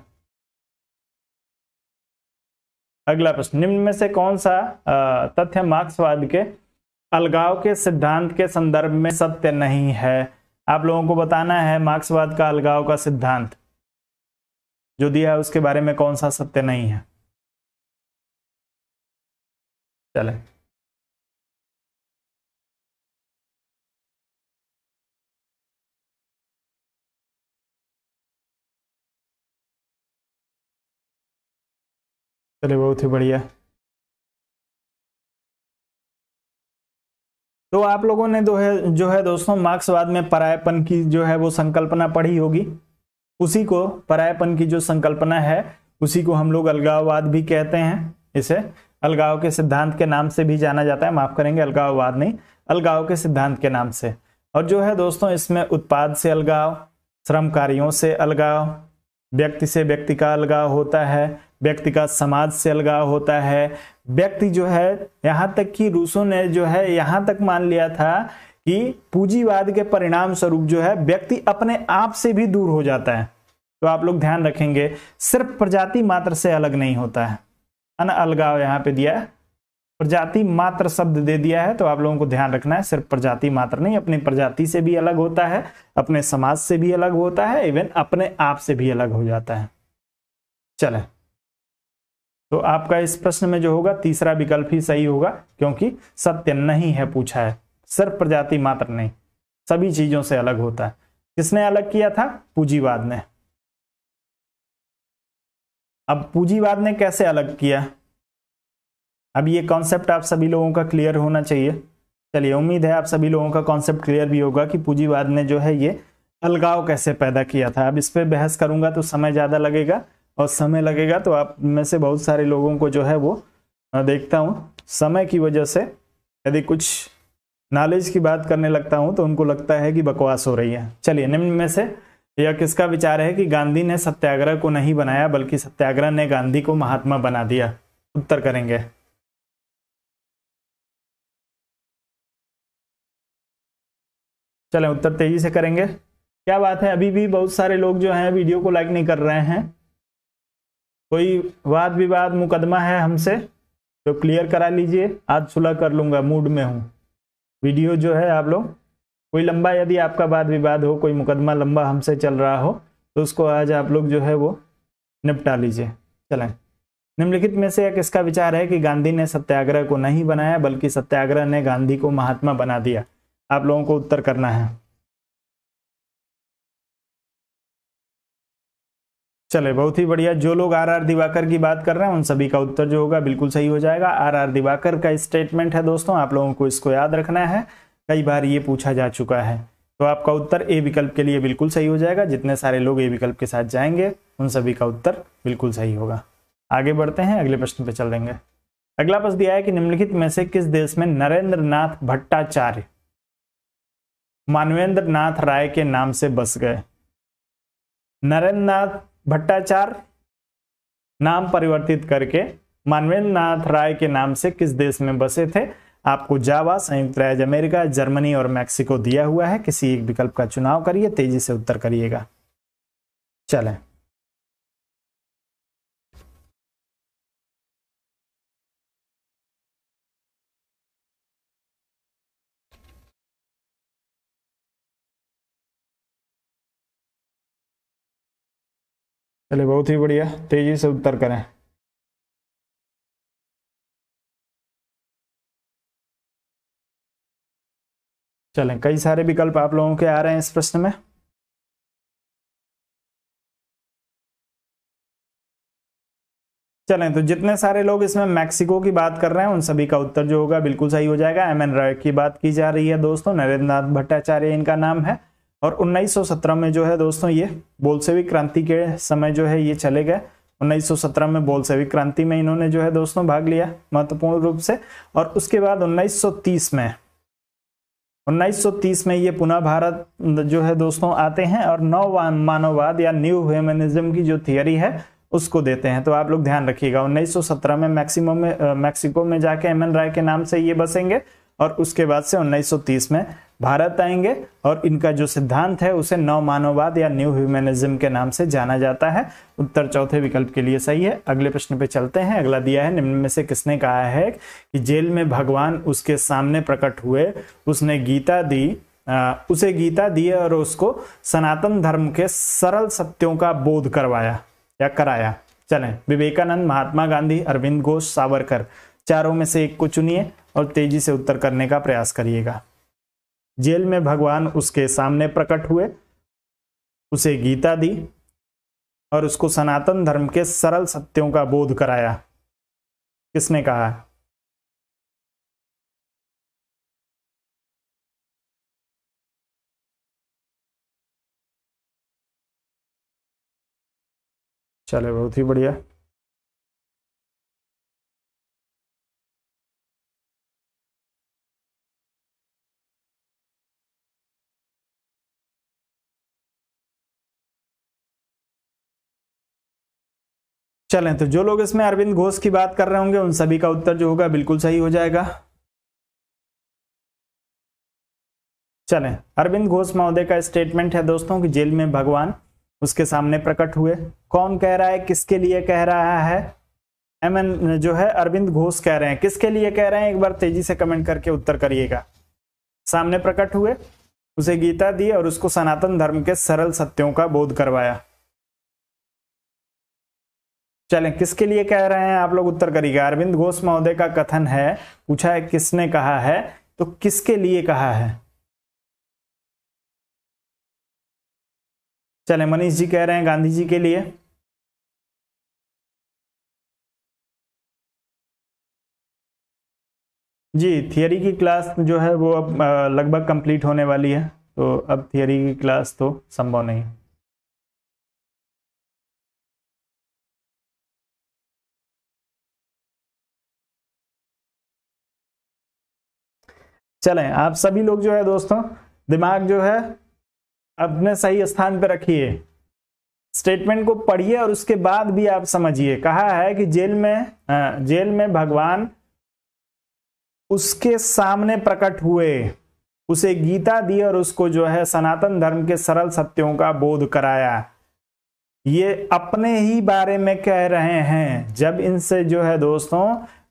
अगला प्रश्न निम्न में से कौन सा तथ्य मार्क्सवाद के अलगाव के सिद्धांत के संदर्भ में सत्य नहीं है आप लोगों को बताना है मार्क्सवाद का अलगाव का सिद्धांत जो दिया है उसके बारे में कौन सा सत्य नहीं है चले चले बहुत ही बढ़िया तो आप लोगों ने दो है जो है दोस्तों मार्क्सवाद में परायपन की जो है वो संकल्पना पढ़ी होगी उसी को परायपन की जो संकल्पना है उसी को हम लोग अलगाववाद भी कहते हैं इसे अलगाव के सिद्धांत के नाम से भी जाना जाता है माफ करेंगे अलगाववाद नहीं अलगाव के सिद्धांत के नाम से और जो है दोस्तों इसमें उत्पाद से अलगाव श्रम कार्यों से अलगाव व्यक्ति से व्यक्ति का अलगाव होता है व्यक्ति का समाज से अलगाव होता है व्यक्ति जो है यहाँ तक कि रूसों ने जो है यहाँ तक मान लिया था कि पूंजीवाद के परिणाम स्वरूप जो है व्यक्ति अपने आप से भी दूर हो जाता है तो आप लोग ध्यान रखेंगे सिर्फ प्रजाति मात्र से अलग नहीं होता है अन अलगाव यहां पे दिया है प्रजाति मात्र शब्द दे दिया है तो आप लोगों को ध्यान रखना है सिर्फ प्रजाति मात्र नहीं अपनी प्रजाति से भी अलग होता है अपने समाज से भी अलग होता है इवन अपने आप से भी अलग हो जाता है चले तो आपका इस प्रश्न में जो होगा तीसरा विकल्प ही सही होगा क्योंकि सत्य नहीं है पूछा है सिर्फ प्रजाति मात्र नहीं सभी चीजों से अलग होता है किसने अलग किया था पूंजीवाद ने अब पूंजीवाद ने कैसे अलग किया अब ये कॉन्सेप्ट आप सभी लोगों का क्लियर होना चाहिए चलिए उम्मीद है आप सभी लोगों का कॉन्सेप्ट क्लियर भी होगा कि पूंजीवाद ने जो है ये अलगाव कैसे पैदा किया था अब इस पर बहस करूंगा तो समय ज़्यादा लगेगा और समय लगेगा तो आप में से बहुत सारे लोगों को जो है वो देखता हूँ समय की वजह से यदि कुछ नॉलेज की बात करने लगता हूं तो उनको लगता है कि बकवास हो रही है चलिए निम्न में से यह किसका विचार है कि गांधी ने सत्याग्रह को नहीं बनाया बल्कि सत्याग्रह ने गांधी को महात्मा बना दिया उत्तर करेंगे चलें उत्तर तेजी से करेंगे क्या बात है अभी भी बहुत सारे लोग जो हैं वीडियो को लाइक नहीं कर रहे हैं कोई वाद विवाद मुकदमा है हमसे तो क्लियर करा लीजिए आज सुलह कर लूंगा मूड में हूँ वीडियो जो है आप लोग कोई लंबा यदि आपका वाद विवाद हो कोई मुकदमा लंबा हमसे चल रहा हो तो उसको आज आप लोग जो है वो निपटा लीजिए चलें निम्नलिखित में से एक इसका विचार है कि गांधी ने सत्याग्रह को नहीं बनाया बल्कि सत्याग्रह ने गांधी को महात्मा बना दिया आप लोगों को उत्तर करना है चले बहुत ही बढ़िया जो लोग आर आर दिवाकर की बात कर रहे हैं उन सभी का उत्तर जो होगा बिल्कुल सही हो जाएगा आर आर दिवाकर का स्टेटमेंट है दोस्तों आप लोगों को इसको याद रखना है कई बार ये पूछा जा चुका है तो आपका उत्तर ए विकल्प के लिए बिल्कुल सही हो जाएगा जितने सारे लोग ए विकल्प के साथ जाएंगे उन सभी का उत्तर बिल्कुल सही होगा आगे बढ़ते हैं अगले प्रश्न पे चल देंगे अगला प्रश्न दिया है कि निम्नलिखित में से किस देश में नरेंद्र नाथ भट्टाचार्य मानवेंद्र नाथ राय के नाम से बस गए नरेंद्र नाथ भट्टाचार्य नाम परिवर्तित करके मानवेंद्र नाथ राय के नाम से किस देश में बसे थे आपको जावा संयुक्त राज्य अमेरिका जर्मनी और मैक्सिको दिया हुआ है किसी एक विकल्प का चुनाव करिए तेजी से उत्तर करिएगा चलें चले बहुत ही बढ़िया तेजी से उत्तर करें चलें कई सारे विकल्प आप लोगों के आ रहे हैं इस प्रश्न में चलें तो जितने सारे लोग इसमें मैक्सिको की बात कर रहे हैं उन सभी का उत्तर जो होगा बिल्कुल सही हो जाएगा एम एन रॉय की बात की जा रही है दोस्तों नरेंद्र नाथ भट्टाचार्य इनका नाम है और 1917 में जो है दोस्तों ये बोलसेविक क्रांति के समय जो है ये चले गए 1917 में बोलसेविक क्रांति में इन्होंने जो है दोस्तों भाग लिया महत्वपूर्ण रूप से और उसके बाद 1930 में 1930 में ये पुनः भारत जो है दोस्तों आते हैं और नव मानववाद या न्यू ह्यूमनिज्म की जो थियरी है उसको देते हैं तो आप लोग ध्यान रखिएगा 1917 में मैक्सिमो में मैक्सिको में जाके एम एन राय के नाम से ये बसेंगे और उसके बाद से 1930 में भारत आएंगे और इनका जो सिद्धांत है उसे नव मानववाद या न्यू ह्यूमेनिज्म के नाम से जाना जाता है उत्तर चौथे विकल्प के लिए सही है अगले प्रश्न पे चलते हैं अगला दिया है निम्न में से किसने कहा है कि जेल में भगवान उसके सामने प्रकट हुए उसने गीता दी आ, उसे गीता दिए और उसको सनातन धर्म के सरल सत्यों का बोध करवाया या कराया चलें विवेकानंद महात्मा गांधी अरविंद घोष सावरकर चारों में से एक को चुनिए और तेजी से उत्तर करने का प्रयास करिएगा जेल में भगवान उसके सामने प्रकट हुए उसे गीता दी और उसको सनातन धर्म के सरल सत्यों का बोध कराया किसने कहा चले बहुत ही बढ़िया चलें तो जो लोग इसमें अरविंद घोष की बात कर रहे होंगे उन सभी का उत्तर जो होगा बिल्कुल सही हो जाएगा चलें अरविंद घोष महोदय का स्टेटमेंट है दोस्तों कि जेल में भगवान उसके सामने प्रकट हुए कौन कह रहा है किसके लिए कह रहा है एम जो है अरविंद घोष कह रहे हैं किसके लिए कह रहे हैं एक बार तेजी से कमेंट करके उत्तर करिएगा सामने प्रकट हुए उसे गीता दी और उसको सनातन धर्म के सरल सत्यों का बोध करवाया चलें किसके लिए कह रहे हैं आप लोग उत्तर करिएगा अरविंद घोष महोदय का कथन है पूछा है किसने कहा है तो किसके लिए कहा है चले मनीष जी कह रहे हैं गांधी जी के लिए जी थियोरी की क्लास जो है वो अब लगभग कंप्लीट होने वाली है तो अब थियोरी की क्लास तो संभव नहीं चलें आप सभी लोग जो है दोस्तों दिमाग जो है अपने सही स्थान पर रखिए स्टेटमेंट को पढ़िए और उसके बाद भी आप समझिए कहा है कि जेल में जेल में भगवान उसके सामने प्रकट हुए उसे गीता दी और उसको जो है सनातन धर्म के सरल सत्यों का बोध कराया ये अपने ही बारे में कह रहे हैं जब इनसे जो है दोस्तों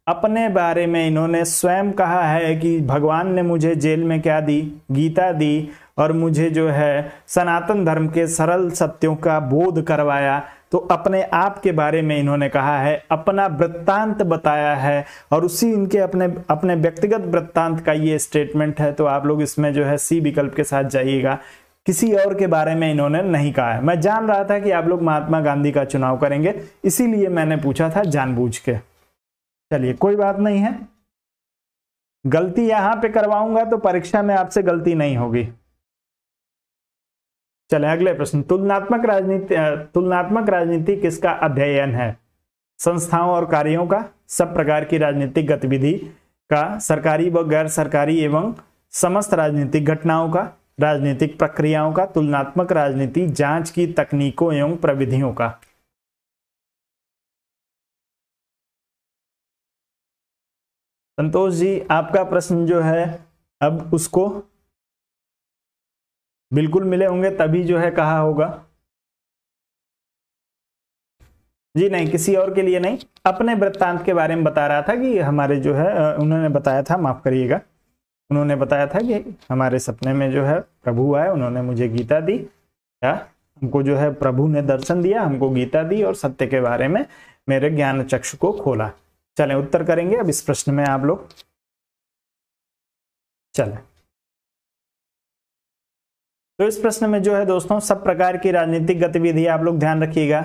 अपने बारे में इन्होंने स्वयं कहा है कि भगवान ने मुझे जेल में क्या दी गीता दी और मुझे जो है सनातन धर्म के सरल सत्यों का बोध करवाया तो अपने आप के बारे में इन्होंने कहा है अपना वृत्तांत बताया है और उसी इनके अपने अपने व्यक्तिगत वृत्तांत का ये स्टेटमेंट है तो आप लोग इसमें जो है सी विकल्प के साथ जाइएगा किसी और के बारे में इन्होंने नहीं कहा है मैं जान रहा था कि आप लोग महात्मा गांधी का चुनाव करेंगे इसीलिए मैंने पूछा था जानबूझ के चलिए कोई बात नहीं है गलती यहां पे करवाऊंगा तो परीक्षा में आपसे गलती नहीं होगी चले अगले प्रश्न तुलनात्मक राजनीति तुलनात्मक राजनीति किसका अध्ययन है संस्थाओं और कार्यों का सब प्रकार की राजनीतिक गतिविधि का सरकारी व गैर सरकारी एवं समस्त राजनीतिक घटनाओं का राजनीतिक प्रक्रियाओं का तुलनात्मक राजनीति जांच की तकनीकों एवं प्रविधियों का संतोष जी आपका प्रश्न जो है अब उसको बिल्कुल मिले होंगे तभी जो है कहा होगा जी नहीं किसी और के लिए नहीं अपने वृत्तांत के बारे में बता रहा था कि हमारे जो है उन्होंने बताया था माफ करिएगा उन्होंने बताया था कि हमारे सपने में जो है प्रभु आए उन्होंने मुझे गीता दी क्या हमको जो है प्रभु ने दर्शन दिया हमको गीता दी और सत्य के बारे में मेरे ज्ञान चक्षु को खोला चलें उत्तर करेंगे अब इस प्रश्न में आप लोग चलें तो इस प्रश्न में जो है दोस्तों सब प्रकार की राजनीतिक गतिविधि आप लोग ध्यान रखिएगा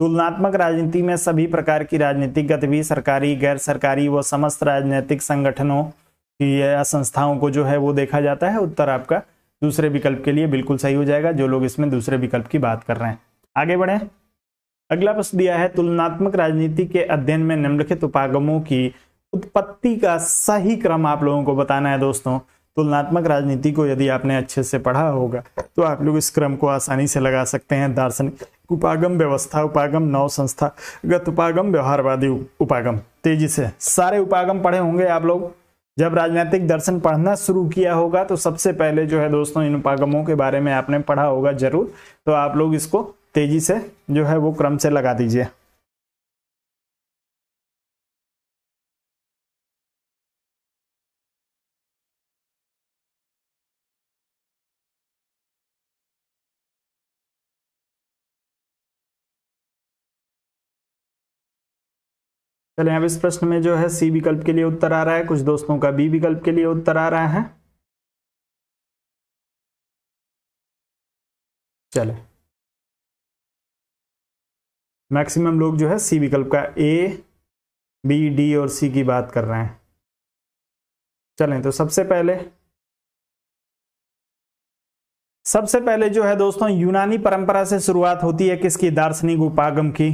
तुलनात्मक राजनीति में सभी प्रकार की राजनीतिक गतिविधि सरकारी गैर सरकारी व समस्त राजनीतिक संगठनों की या संस्थाओं को जो है वो देखा जाता है उत्तर आपका दूसरे विकल्प के लिए बिल्कुल सही हो जाएगा जो लोग इसमें दूसरे विकल्प की बात कर रहे हैं आगे बढ़े अगला प्रश्न दिया है तुलनात्मक राजनीति के अध्ययन में निम्नलिखित उपागमों की उत्पत्ति का सही क्रम आप लोगों को बताना है दोस्तों तुलनात्मक राजनीति को यदि आपने अच्छे से पढ़ा होगा तो आप लोग इस क्रम को आसानी से लगा सकते हैं दार्शनिक उपागम व्यवस्था उपागम नव गत उपागम व्यवहारवादी उपागम तेजी से सारे उपागम पढ़े होंगे आप लोग जब राजनीतिक दर्शन पढ़ना शुरू किया होगा तो सबसे पहले जो है दोस्तों इन उपागमों के बारे में आपने पढ़ा होगा जरूर तो आप लोग इसको तेज़ी से जो है वो क्रम से लगा दीजिए चले अब इस प्रश्न में जो है सी विकल्प के लिए उत्तर आ रहा है कुछ दोस्तों का बी विकल्प के लिए उत्तर आ रहा है चले मैक्सिमम लोग जो है सी विकल्प का ए बी डी और सी की बात कर रहे हैं चलें तो सबसे पहले सबसे पहले जो है दोस्तों यूनानी परंपरा से शुरुआत होती है किसकी दार्शनिक उपागम की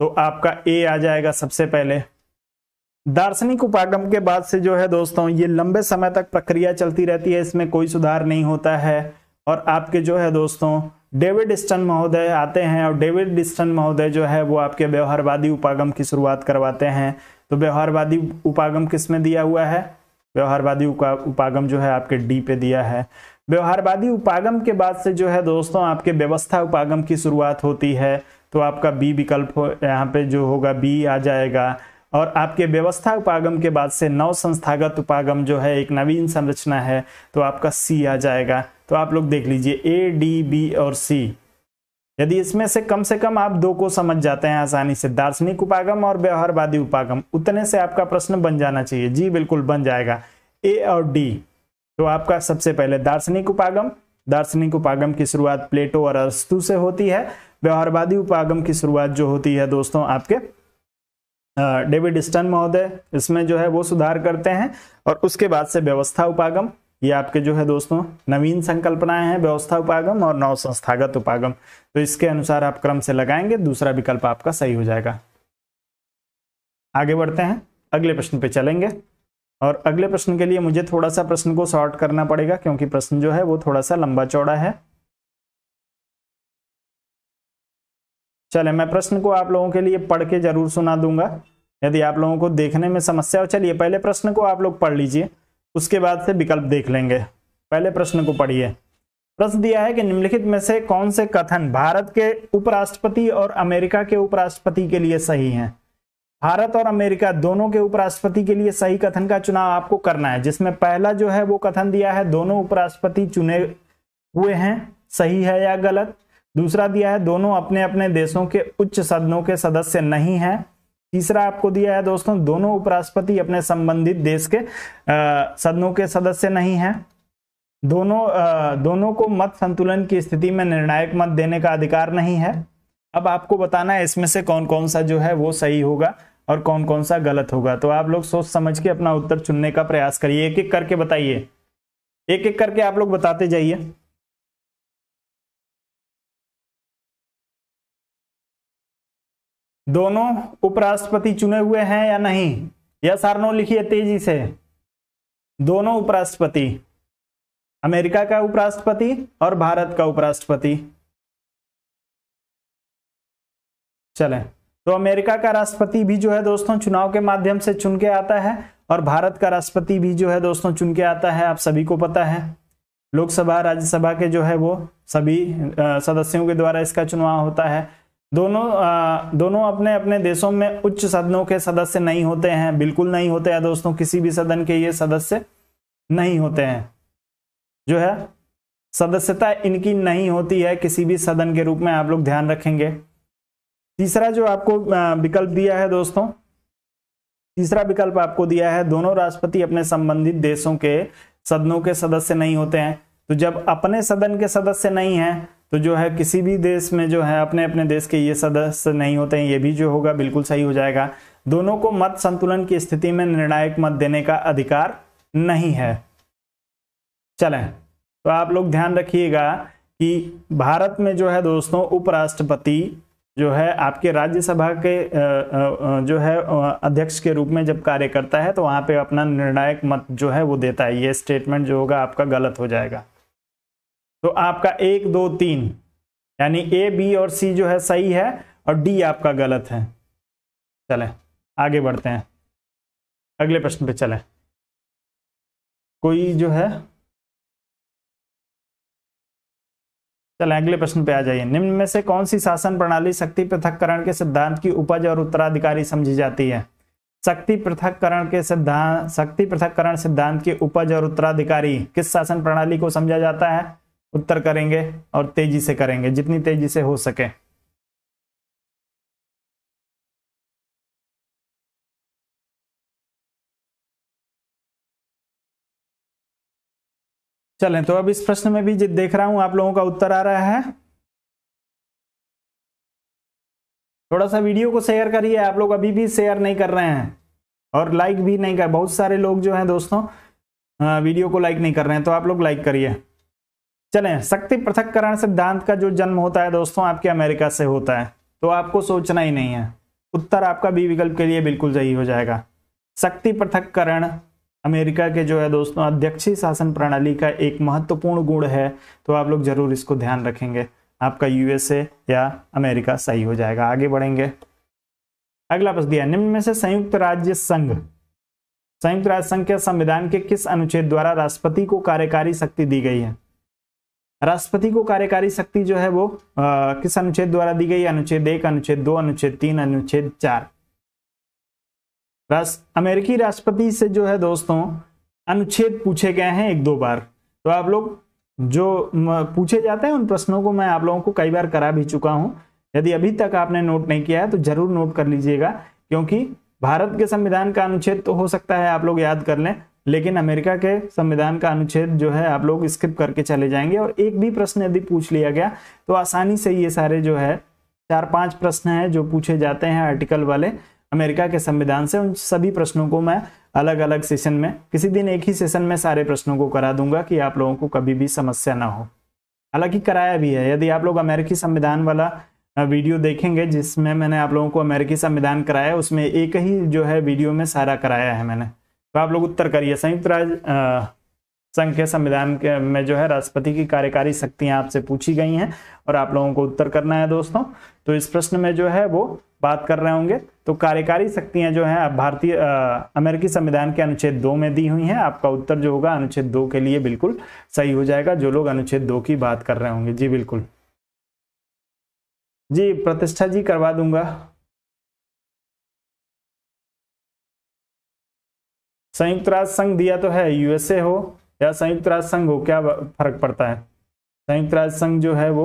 तो आपका ए आ जाएगा सबसे पहले दार्शनिक उपागम के बाद से जो है दोस्तों ये लंबे समय तक प्रक्रिया चलती रहती है इसमें कोई सुधार नहीं होता है और आपके जो है दोस्तों डेविड स्टन महोदय आते हैं और डेविड स्टन महोदय जो है वो आपके व्यवहारवादी उपागम की शुरुआत करवाते हैं तो व्यवहारवादी उपागम किस में दिया हुआ है व्यवहारवादी उपागम जो है आपके डी पे दिया है व्यवहारवादी उपागम के बाद से जो है दोस्तों आपके व्यवस्था उपागम की शुरुआत होती है तो आपका बी विकल्प यहाँ पे जो होगा बी आ जाएगा और आपके व्यवस्था उपागम के बाद से नव संस्थागत उपागम जो है एक नवीन संरचना है तो आपका सी आ जाएगा तो आप लोग देख लीजिए ए डी बी और सी यदि इसमें से कम से कम आप दो को समझ जाते हैं आसानी से दार्शनिक उपागम और व्यवहारवादी उपागम उतने से आपका प्रश्न बन जाना चाहिए जी बिल्कुल बन जाएगा ए और डी तो आपका सबसे पहले दार्शनिक उपागम दार्शनिक उपागम की शुरुआत प्लेटो और अरस्तु से होती है व्यवहारवादी उपागम की शुरुआत जो होती है दोस्तों आपके डेविड स्टन महोदय इसमें जो है वो सुधार करते हैं और उसके बाद से व्यवस्था उपागम ये आपके जो है दोस्तों नवीन संकल्पनाएं हैं व्यवस्था उपागम और नव संस्थागत उपागम तो इसके अनुसार आप क्रम से लगाएंगे दूसरा विकल्प आपका सही हो जाएगा आगे बढ़ते हैं अगले प्रश्न पे चलेंगे और अगले प्रश्न के लिए मुझे थोड़ा सा प्रश्न को शॉर्ट करना पड़ेगा क्योंकि प्रश्न जो है वो थोड़ा सा लंबा चौड़ा है चले मैं प्रश्न को आप लोगों के लिए पढ़ के जरूर सुना दूंगा यदि आप लोगों को देखने में समस्या हो चलिए पहले प्रश्न को आप लोग पढ़ लीजिए उसके बाद से विकल्प देख लेंगे पहले प्रश्न को पढ़िए प्रश्न दिया है कि निम्नलिखित में से कौन से कथन भारत के उपराष्ट्रपति और अमेरिका के उपराष्ट्रपति के लिए सही हैं भारत और अमेरिका दोनों के उपराष्ट्रपति के लिए सही कथन का चुनाव आपको करना है जिसमें पहला जो है वो कथन दिया है दोनों उपराष्ट्रपति चुने हुए हैं सही है या गलत दूसरा दिया है दोनों अपने अपने देशों के उच्च सदनों के सदस्य नहीं हैं तीसरा आपको दिया है दोस्तों दोनों उपराष्ट्रपति अपने संबंधित देश के सदनों के सदस्य नहीं हैं दोनों आ, दोनों को मत संतुलन की स्थिति में निर्णायक मत देने का अधिकार नहीं है अब आपको बताना है इसमें से कौन कौन सा जो है वो सही होगा और कौन कौन सा गलत होगा तो आप लोग सोच समझ के अपना उत्तर चुनने का प्रयास करिए एक एक करके बताइए एक एक करके आप लोग बताते जाइए दोनों उपराष्ट्रपति चुने हुए हैं या नहीं यस आर नो लिखिए तेजी से दोनों उपराष्ट्रपति अमेरिका का उपराष्ट्रपति और भारत का उपराष्ट्रपति चले तो अमेरिका का राष्ट्रपति भी जो है दोस्तों चुनाव के माध्यम से चुन के आता है और भारत का राष्ट्रपति भी जो है दोस्तों चुन के आता है आप सभी को पता है लोकसभा राज्यसभा के जो है वो सभी सदस्यों के द्वारा इसका चुनाव होता है दोनों आ, दोनों अपने अपने देशों में उच्च सदनों के सदस्य नहीं होते हैं बिल्कुल नहीं होते हैं दोस्तों किसी भी सदन के ये सदस्य नहीं होते हैं जो है सदस्यता इनकी नहीं होती है किसी भी सदन के रूप में आप लोग ध्यान रखेंगे तीसरा जो आपको विकल्प दिया है दोस्तों तीसरा विकल्प आपको दिया है दोनों राष्ट्रपति अपने संबंधित देशों के सदनों के सदस्य नहीं होते हैं तो जब अपने सदन के सदस्य नहीं है तो जो है किसी भी देश में जो है अपने अपने देश के ये सदस्य नहीं होते हैं ये भी जो होगा बिल्कुल सही हो जाएगा दोनों को मत संतुलन की स्थिति में निर्णायक मत देने का अधिकार नहीं है चलें तो आप लोग ध्यान रखिएगा कि भारत में जो है दोस्तों उपराष्ट्रपति जो है आपके राज्यसभा के जो है अध्यक्ष के रूप में जब कार्य करता है तो वहां पे अपना निर्णायक मत जो है वो देता है ये स्टेटमेंट जो होगा आपका गलत हो जाएगा तो आपका एक दो तीन यानी ए बी और सी जो है सही है और डी आपका गलत है चले आगे बढ़ते हैं अगले प्रश्न पे चले कोई जो है चले अगले प्रश्न पे आ जाइए निम्न में से कौन सी शासन प्रणाली शक्ति पृथककरण के सिद्धांत की उपज और उत्तराधिकारी समझी जाती है शक्ति पृथककरण के सिद्धांत शक्ति पृथककरण सिद्धांत की उपज और उत्तराधिकारी किस शासन प्रणाली को समझा जाता है उत्तर करेंगे और तेजी से करेंगे जितनी तेजी से हो सके चलें तो अब इस प्रश्न में भी देख रहा हूं आप लोगों का उत्तर आ रहा है थोड़ा सा वीडियो को शेयर करिए आप लोग अभी भी शेयर नहीं कर रहे हैं और लाइक भी नहीं कर बहुत सारे लोग जो हैं दोस्तों वीडियो को लाइक नहीं कर रहे हैं तो आप लोग लाइक करिए चलें शक्ति पृथककरण सिद्धांत का जो जन्म होता है दोस्तों आपके अमेरिका से होता है तो आपको सोचना ही नहीं है उत्तर आपका बी विकल्प के लिए बिल्कुल सही हो जाएगा शक्ति पृथककरण अमेरिका के जो है दोस्तों अध्यक्षीय शासन प्रणाली का एक महत्वपूर्ण गुण है तो आप लोग जरूर इसको ध्यान रखेंगे आपका यूएसए या अमेरिका सही हो जाएगा आगे बढ़ेंगे अगला प्रश्न दिया निम्न में से संयुक्त राज्य संघ संयुक्त राज्य संघ के संविधान के किस अनुच्छेद द्वारा राष्ट्रपति को कार्यकारी शक्ति दी गई है राष्ट्रपति को कार्यकारी शक्ति जो है वो आ, किस अनुच्छेद द्वारा दी गई अनुच्छेद एक अनुच्छेद दो अनुच्छेद तीन अनुच्छेद चार राष्ट्र अमेरिकी राष्ट्रपति से जो है दोस्तों अनुच्छेद पूछे गए हैं एक दो बार तो आप लोग जो पूछे जाते हैं उन प्रश्नों को मैं आप लोगों को कई बार करा भी चुका हूं यदि अभी तक आपने नोट नहीं किया है तो जरूर नोट कर लीजिएगा क्योंकि भारत के संविधान का अनुच्छेद तो हो सकता है आप लोग याद कर लें लेकिन अमेरिका के संविधान का अनुच्छेद जो है आप लोग स्किप करके चले जाएंगे और एक भी प्रश्न यदि पूछ लिया गया तो आसानी से ये सारे जो है चार पांच प्रश्न हैं जो पूछे जाते हैं आर्टिकल वाले अमेरिका के संविधान से उन सभी प्रश्नों को मैं अलग अलग सेशन में किसी दिन एक ही सेशन में सारे प्रश्नों को करा दूंगा कि आप लोगों को कभी भी समस्या ना हो हालांकि कराया भी है यदि आप लोग अमेरिकी संविधान वाला वीडियो देखेंगे जिसमें मैंने आप लोगों को अमेरिकी संविधान कराया उसमें एक ही जो है वीडियो में सारा कराया है मैंने तो आप लोग उत्तर करिए संयुक्त राज्य संघ के संविधान के में जो है राष्ट्रपति की कार्यकारी शक्तियां आपसे पूछी गई हैं और आप लोगों को उत्तर करना है दोस्तों तो इस प्रश्न में जो है वो बात कर रहे होंगे तो कार्यकारी शक्तियां जो है भारतीय अमेरिकी संविधान के अनुच्छेद दो में दी हुई हैं आपका उत्तर जो होगा अनुच्छेद दो के लिए बिल्कुल सही हो जाएगा जो लोग अनुच्छेद दो की बात कर रहे होंगे जी बिल्कुल जी प्रतिष्ठा जी करवा दूंगा संयुक्त राष्ट्र संघ दिया तो है यूएसए हो या संयुक्त राष्ट्र संघ हो क्या फर्क पड़ता है संयुक्त राष्ट्र संघ जो है वो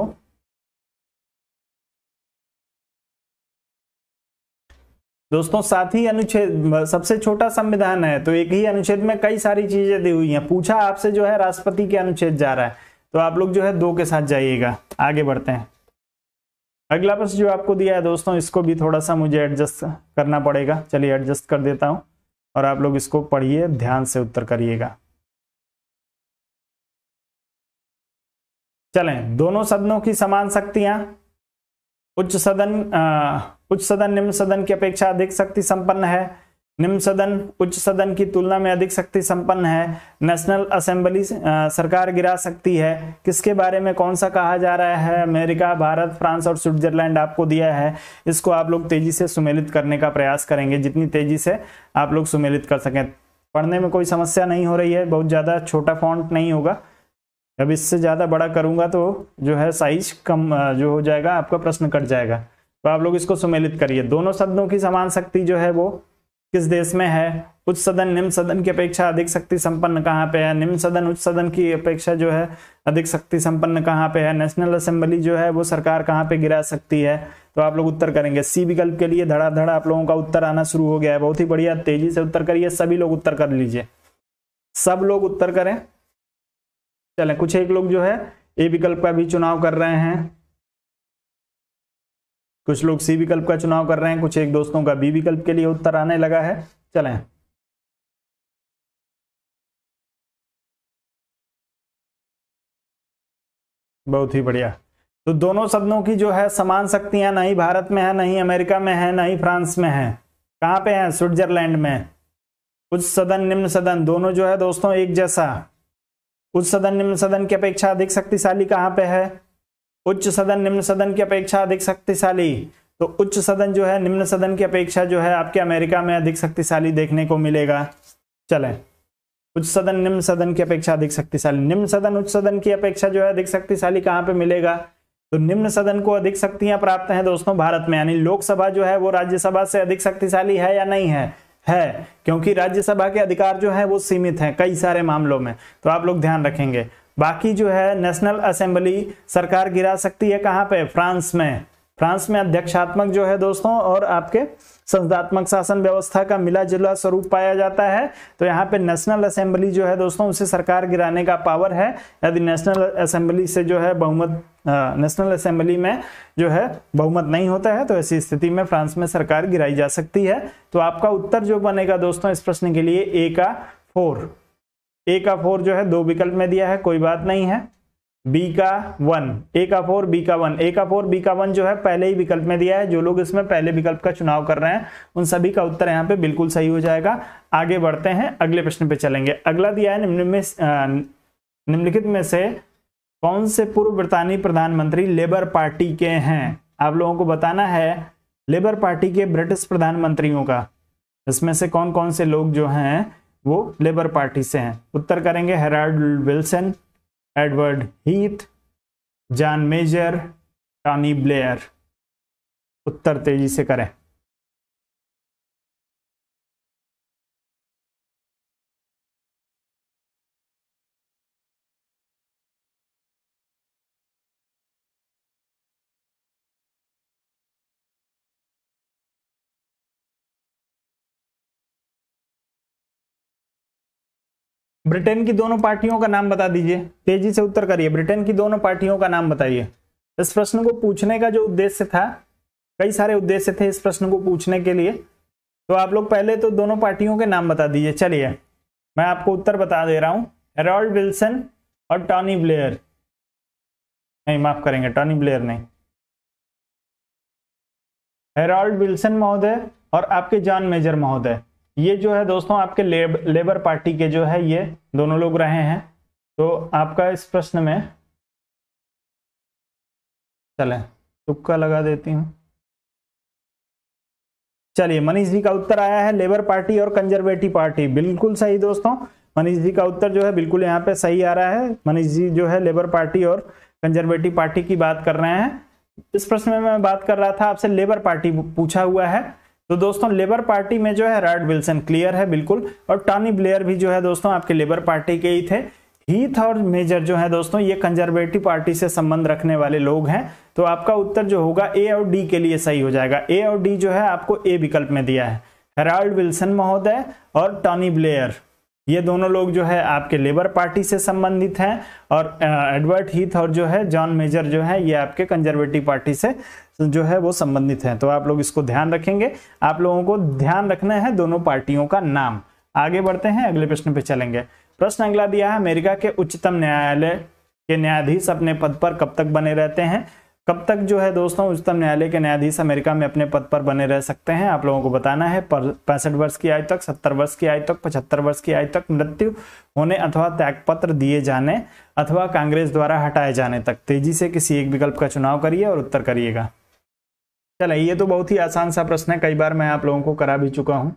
दोस्तों साथ ही अनुच्छेद सबसे छोटा संविधान है तो एक ही अनुच्छेद में कई सारी चीजें दी हुई हैं पूछा आपसे जो है राष्ट्रपति के अनुच्छेद जा रहा है तो आप लोग जो है दो के साथ जाइएगा आगे बढ़ते हैं अगला प्रश्न जो आपको दिया है दोस्तों इसको भी थोड़ा सा मुझे एडजस्ट करना पड़ेगा चलिए एडजस्ट कर देता हूँ और आप लोग इसको पढ़िए ध्यान से उत्तर करिएगा चलें दोनों सदनों की समान शक्तियां उच्च सदन आ, उच्च सदन निम्न सदन की अपेक्षा अधिक शक्ति संपन्न है निम्न सदन उच्च सदन की तुलना में अधिक शक्ति संपन्न है नेशनल असेंबली सरकार गिरा सकती है किसके बारे में कौन सा कहा जा रहा है अमेरिका भारत फ्रांस और स्विट्जरलैंड आपको दिया है इसको आप लोग तेजी से सुमेलित करने का प्रयास करेंगे जितनी तेजी से आप लोग सुमेलित कर सकें पढ़ने में कोई समस्या नहीं हो रही है बहुत ज़्यादा छोटा फॉन्ट नहीं होगा जब इससे ज़्यादा बड़ा करूंगा तो जो है साइज कम जो हो जाएगा आपका प्रश्न कट जाएगा तो आप लोग इसको सुमेलित करिए दोनों शब्दों की समान शक्ति जो है वो किस देश में है उच्च सदन निम्न सदन की अपेक्षा अधिक शक्ति संपन्न कहाँ पे है निम्न सदन उच्च सदन की अपेक्षा जो है अधिक शक्ति संपन्न कहाँ पे है नेशनल असेंबली जो है वो सरकार कहाँ पे गिरा सकती है तो आप लोग उत्तर करेंगे सी विकल्प के लिए धड़ाधड़ आप लोगों का उत्तर आना शुरू हो गया है बहुत ही बढ़िया तेजी से उत्तर करिए सभी लोग उत्तर कर लीजिए सब लोग उत्तर करें चले कुछ एक लोग जो है ए विकल्प का भी चुनाव कर रहे हैं कुछ लोग सी विकल्प का चुनाव कर रहे हैं कुछ एक दोस्तों का बी विकल्प के लिए उत्तर आने लगा है चलें बहुत ही बढ़िया तो दोनों शब्दों की जो है समान शक्तियां ना ही भारत में है ना ही अमेरिका में है ना ही फ्रांस में है कहाँ पे है स्विट्जरलैंड में उच्च सदन निम्न सदन दोनों जो है दोस्तों एक जैसा उच्च सदन निम्न सदन की अपेक्षा अधिक शक्तिशाली कहाँ पे है उच्च सदन निम्न सदन की अपेक्षा अधिक शक्तिशाली तो उच्च सदन जो है निम्न सदन की अपेक्षा जो है आपके अमेरिका में अधिक शक्तिशाली देखने को मिलेगा चले उच्च सदन निम्न सदन की अपेक्षा अधिक शक्तिशाली निम्न सदन उच्च सदन की अपेक्षा जो है अधिक शक्तिशाली कहाँ पे मिलेगा तो निम्न सदन को अधिक शक्तियां प्राप्त हैं दोस्तों भारत में यानी लोकसभा जो है वो राज्यसभा से अधिक शक्तिशाली है या नहीं है है क्योंकि राज्यसभा के अधिकार जो है वो सीमित है कई सारे मामलों में तो आप लोग ध्यान रखेंगे बाकी जो है नेशनल असेंबली सरकार गिरा सकती है कहाँ पे फ्रांस में फ्रांस में अध्यक्षात्मक जो है दोस्तों और आपके संस्थात्मक शासन व्यवस्था का मिला जुला स्वरूप पाया जाता है तो यहाँ पे नेशनल असेंबली जो है दोस्तों उसे सरकार गिराने का पावर है यदि नेशनल असेंबली से जो है बहुमत नेशनल असेंबली में जो है बहुमत नहीं होता है तो ऐसी स्थिति में फ्रांस में सरकार गिराई जा सकती है तो आपका उत्तर जो बनेगा दोस्तों इस प्रश्न के लिए ए का फोर ए का फोर जो है दो विकल्प में दिया है कोई बात नहीं है बी का वन ए का फोर बी का वन ए का फोर बी का वन जो है पहले ही विकल्प में दिया है जो लोग इसमें पहले विकल्प का चुनाव कर रहे हैं उन सभी का उत्तर यहाँ पे बिल्कुल सही हो जाएगा आगे बढ़ते हैं अगले प्रश्न पे चलेंगे अगला दिया है निम्न में निम्नलिखित में से कौन से पूर्व ब्रितानी प्रधानमंत्री लेबर पार्टी के हैं आप लोगों को बताना है लेबर पार्टी के ब्रिटिश प्रधानमंत्रियों का इसमें से कौन कौन से लोग जो हैं वो लेबर पार्टी से हैं उत्तर करेंगे Harold Wilson Edward Heath John Major Tony Blair उत्तर तेजी से करें ब्रिटेन की दोनों पार्टियों का नाम बता दीजिए तेजी से उत्तर करिए ब्रिटेन की दोनों पार्टियों का नाम बताइए इस प्रश्न को पूछने का जो उद्देश्य था कई सारे उद्देश्य थे इस प्रश्न को पूछने के लिए तो आप लोग पहले तो दोनों पार्टियों के नाम बता दीजिए चलिए मैं आपको उत्तर बता दे रहा हूँ हेरोल्ड विल्सन और टॉनी ब्लेयर नहीं माफ करेंगे टॉनी ब्लेयर नहीं हेरोल्ड विल्सन महोदय और आपके जॉन मेजर महोदय ये जो है दोस्तों आपके लेब, लेबर पार्टी के जो है ये दोनों लोग रहे हैं तो आपका इस प्रश्न में चले तुक्का लगा देती हूँ चलिए मनीष जी का उत्तर आया है लेबर पार्टी और कंजर्वेटिव पार्टी बिल्कुल सही दोस्तों मनीष जी का उत्तर जो है बिल्कुल यहाँ पे सही आ रहा है मनीष जी जो है लेबर पार्टी और कंजर्वेटिव पार्टी की बात कर रहे हैं इस प्रश्न में मैं बात कर रहा था आपसे लेबर पार्टी पूछा हुआ है तो दोस्तों लेबर पार्टी में जो है रॉड विल्सन क्लियर है बिल्कुल और टॉनी ब्लेयर भी जो है दोस्तों आपके लेबर पार्टी के ही थे हीथ और मेजर जो है दोस्तों ये कंजर्वेटिव पार्टी से संबंध रखने वाले लोग हैं तो आपका उत्तर जो होगा ए और डी के लिए सही हो जाएगा ए और डी जो है आपको ए विकल्प में दिया है हेराल्ड विल्सन महोदय और टॉनी ब्लेयर ये दोनों लोग जो है आपके लेबर पार्टी से संबंधित हैं और एडवर्ड हीथ और जो है जॉन मेजर जो है ये आपके कंजर्वेटिव पार्टी से जो है वो संबंधित हैं तो आप लोग इसको ध्यान रखेंगे आप लोगों को ध्यान रखना है दोनों पार्टियों का नाम आगे बढ़ते हैं अगले प्रश्न पे चलेंगे प्रश्न अगला दिया है अमेरिका के उच्चतम न्यायालय के न्यायाधीश अपने पद पर कब तक बने रहते हैं कब तक जो है दोस्तों उच्चतम न्यायालय के न्यायाधीश अमेरिका में अपने पद पर बने रह सकते हैं आप लोगों को बताना है पैंसठ वर्ष की आयु तक सत्तर वर्ष की आयु तक पचहत्तर वर्ष की आयु तक मृत्यु होने अथवा त्यागपत्र दिए जाने अथवा कांग्रेस द्वारा हटाए जाने तक तेजी से किसी एक विकल्प का चुनाव करिए और उत्तर करिएगा चलो ये तो बहुत ही आसान सा प्रश्न है कई बार मैं आप लोगों को करा भी चुका हूं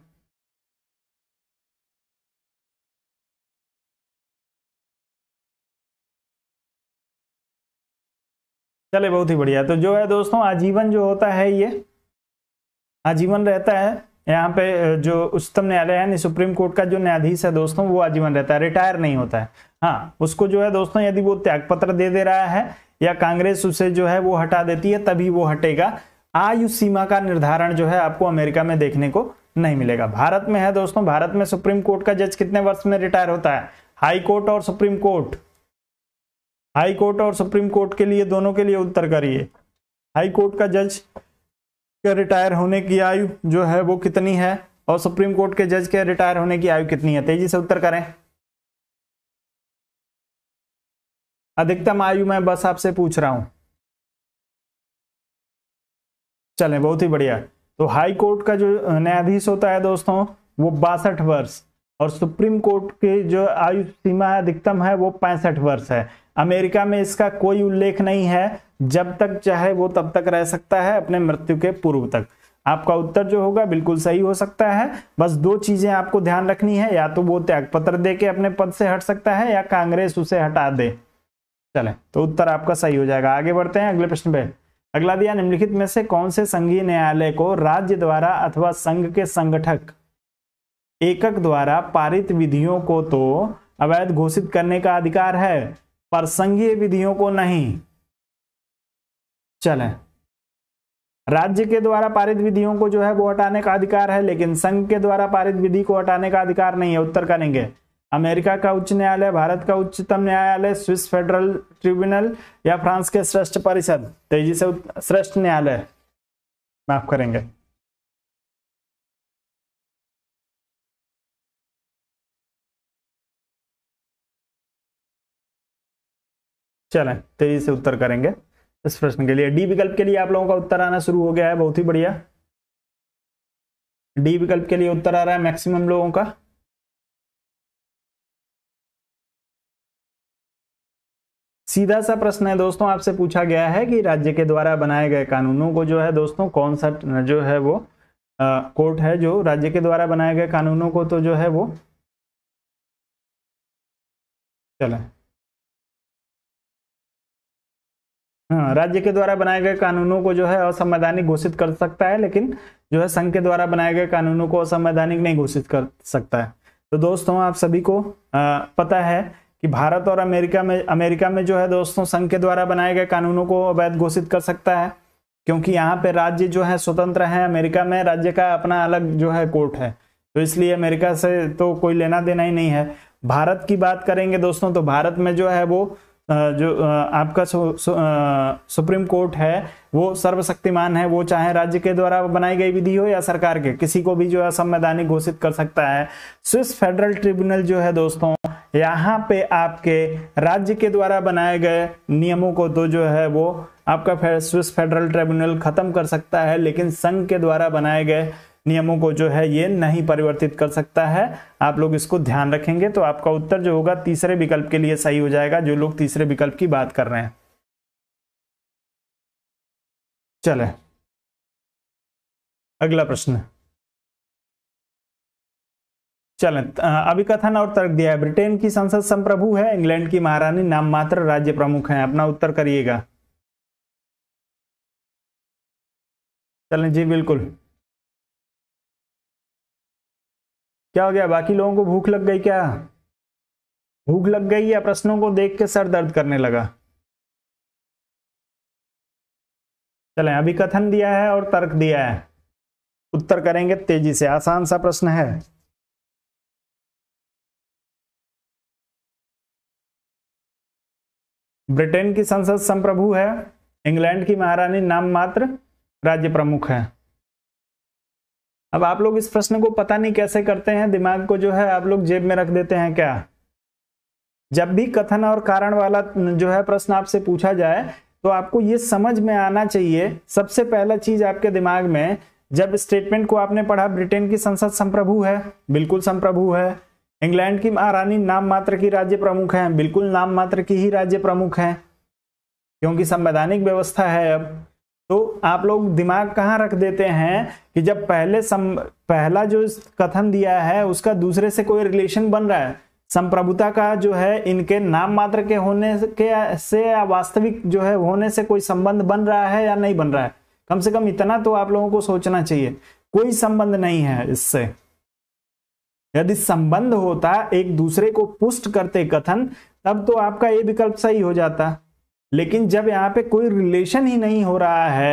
चले बहुत ही बढ़िया तो जो है दोस्तों आजीवन जो होता है ये आजीवन रहता है यहाँ पे जो उच्चतम न्यायालय है सुप्रीम कोर्ट का जो न्यायाधीश है दोस्तों वो आजीवन रहता है रिटायर नहीं होता है हाँ उसको जो है दोस्तों यदि वो त्यागपत्र दे दे रहा है या कांग्रेस उसे जो है वो हटा देती है तभी वो हटेगा आयु सीमा का निर्धारण जो है आपको अमेरिका में देखने को नहीं मिलेगा भारत में है दोस्तों भारत में सुप्रीम कोर्ट का जज कितने वर्ष में रिटायर होता है हाई कोर्ट और सुप्रीम कोर्ट हाई कोर्ट और सुप्रीम कोर्ट के लिए दोनों के लिए उत्तर करिए हाई कोर्ट का जज के रिटायर होने की आयु जो है वो कितनी है और सुप्रीम कोर्ट के जज के रिटायर होने की आयु कितनी है तेजी से उत्तर करें अधिकतम आयु मैं बस आपसे पूछ रहा हूं चलें बहुत ही बढ़िया तो हाई कोर्ट का जो न्यायाधीश होता है दोस्तों वो बासठ वर्ष और सुप्रीम कोर्ट की जो आयु सीमा है अधिकतम है वो पैंसठ वर्ष है अमेरिका में इसका कोई उल्लेख नहीं है जब तक चाहे वो तब तक रह सकता है अपने मृत्यु के पूर्व तक आपका उत्तर जो होगा बिल्कुल सही हो सकता है बस दो चीजें आपको ध्यान रखनी है या तो वो त्यागपत्र दे के अपने पद से हट सकता है या कांग्रेस उसे हटा दे चले तो उत्तर आपका सही हो जाएगा आगे बढ़ते हैं अगले प्रश्न पे अगला दिया निम्नलिखित में से कौन से संघीय न्यायालय को राज्य द्वारा अथवा संघ के संगठक एकक द्वारा पारित विधियों को तो अवैध घोषित करने का अधिकार है पर संघीय विधियों को नहीं चले राज्य के द्वारा पारित विधियों को जो है वो हटाने का अधिकार है लेकिन संघ के द्वारा पारित विधि को हटाने का अधिकार नहीं है उत्तर करेंगे अमेरिका का उच्च न्यायालय भारत का उच्चतम न्यायालय स्विस फेडरल ट्रिब्यूनल या फ्रांस के श्रेष्ठ परिषद तेजी से श्रेष्ठ न्यायालय माफ करेंगे चलें तेजी से उत्तर करेंगे इस प्रश्न के लिए डी विकल्प के लिए आप लोगों का उत्तर आना शुरू हो गया है बहुत ही बढ़िया डी विकल्प के लिए उत्तर आ रहा है मैक्सिमम लोगों का सीधा सा प्रश्न है दोस्तों आपसे पूछा गया है कि राज्य के द्वारा बनाए गए कानूनों को जो है दोस्तों कौन सा जो है वो आ, कोर्ट है जो राज्य के द्वारा बनाए गए कानूनों को तो जो है वो चले हाँ राज्य के द्वारा बनाए गए कानूनों को जो है असंवैधानिक घोषित कर सकता है लेकिन जो है संघ के द्वारा बनाए गए कानूनों को असंवैधानिक नहीं घोषित कर सकता है तो दोस्तों आप सभी को आ, पता है कि भारत और अमेरिका में अमेरिका में जो है दोस्तों संघ के द्वारा बनाए गए कानूनों को अवैध घोषित कर सकता है क्योंकि यहाँ पे राज्य जो है स्वतंत्र है अमेरिका में राज्य का अपना अलग जो है कोर्ट है तो इसलिए अमेरिका से तो कोई लेना देना ही नहीं है भारत की बात करेंगे दोस्तों तो भारत में जो है वो जो आपका सु, सु, सुप्रीम कोर्ट है वो सर्वशक्तिमान है वो चाहे राज्य के द्वारा बनाई गई विधि हो या सरकार के किसी को भी जो है संवैधानिक घोषित कर सकता है स्विस फेडरल ट्रिब्यूनल जो है दोस्तों यहाँ पे आपके राज्य के द्वारा बनाए गए नियमों को तो जो है वो आपका स्विस फेडरल ट्रिब्यूनल खत्म कर सकता है लेकिन संघ के द्वारा बनाए गए नियमों को जो है ये नहीं परिवर्तित कर सकता है आप लोग इसको ध्यान रखेंगे तो आपका उत्तर जो होगा तीसरे विकल्प के लिए सही हो जाएगा जो लोग तीसरे विकल्प की बात कर रहे हैं चले अगला प्रश्न चलें अभी कथन और तर्क दिया है ब्रिटेन की संसद संप्रभु है इंग्लैंड की महारानी नाम मात्र राज्य प्रमुख है अपना उत्तर करिएगा चलें जी बिल्कुल क्या हो गया बाकी लोगों को भूख लग गई क्या भूख लग गई या प्रश्नों को देख के सर दर्द करने लगा चलें अभी कथन दिया है और तर्क दिया है उत्तर करेंगे तेजी से आसान सा प्रश्न है ब्रिटेन की संसद संप्रभु है इंग्लैंड की महारानी नाम मात्र राज्य प्रमुख है अब आप लोग इस प्रश्न को पता नहीं कैसे करते हैं दिमाग को जो है आप लोग जेब में रख देते हैं क्या जब भी कथन और कारण वाला जो है प्रश्न आपसे पूछा जाए तो आपको ये समझ में आना चाहिए सबसे पहला चीज आपके दिमाग में जब स्टेटमेंट को आपने पढ़ा ब्रिटेन की संसद संप्रभु है बिल्कुल संप्रभु है इंग्लैंड की महारानी नाम मात्र की राज्य प्रमुख है बिल्कुल नाम मात्र की ही राज्य प्रमुख है क्योंकि संवैधानिक व्यवस्था है अब तो आप लोग दिमाग कहाँ रख देते हैं कि जब पहले सम पहला जो कथन दिया है उसका दूसरे से कोई रिलेशन बन रहा है संप्रभुता का जो है इनके नाम मात्र के होने के से या वास्तविक जो है होने से कोई संबंध बन रहा है या नहीं बन रहा है कम से कम इतना तो आप लोगों को सोचना चाहिए कोई संबंध नहीं है इससे यदि संबंध होता एक दूसरे को पुष्ट करते कथन तब तो आपका ये विकल्प सही हो जाता लेकिन जब यहाँ पे कोई रिलेशन ही नहीं हो रहा है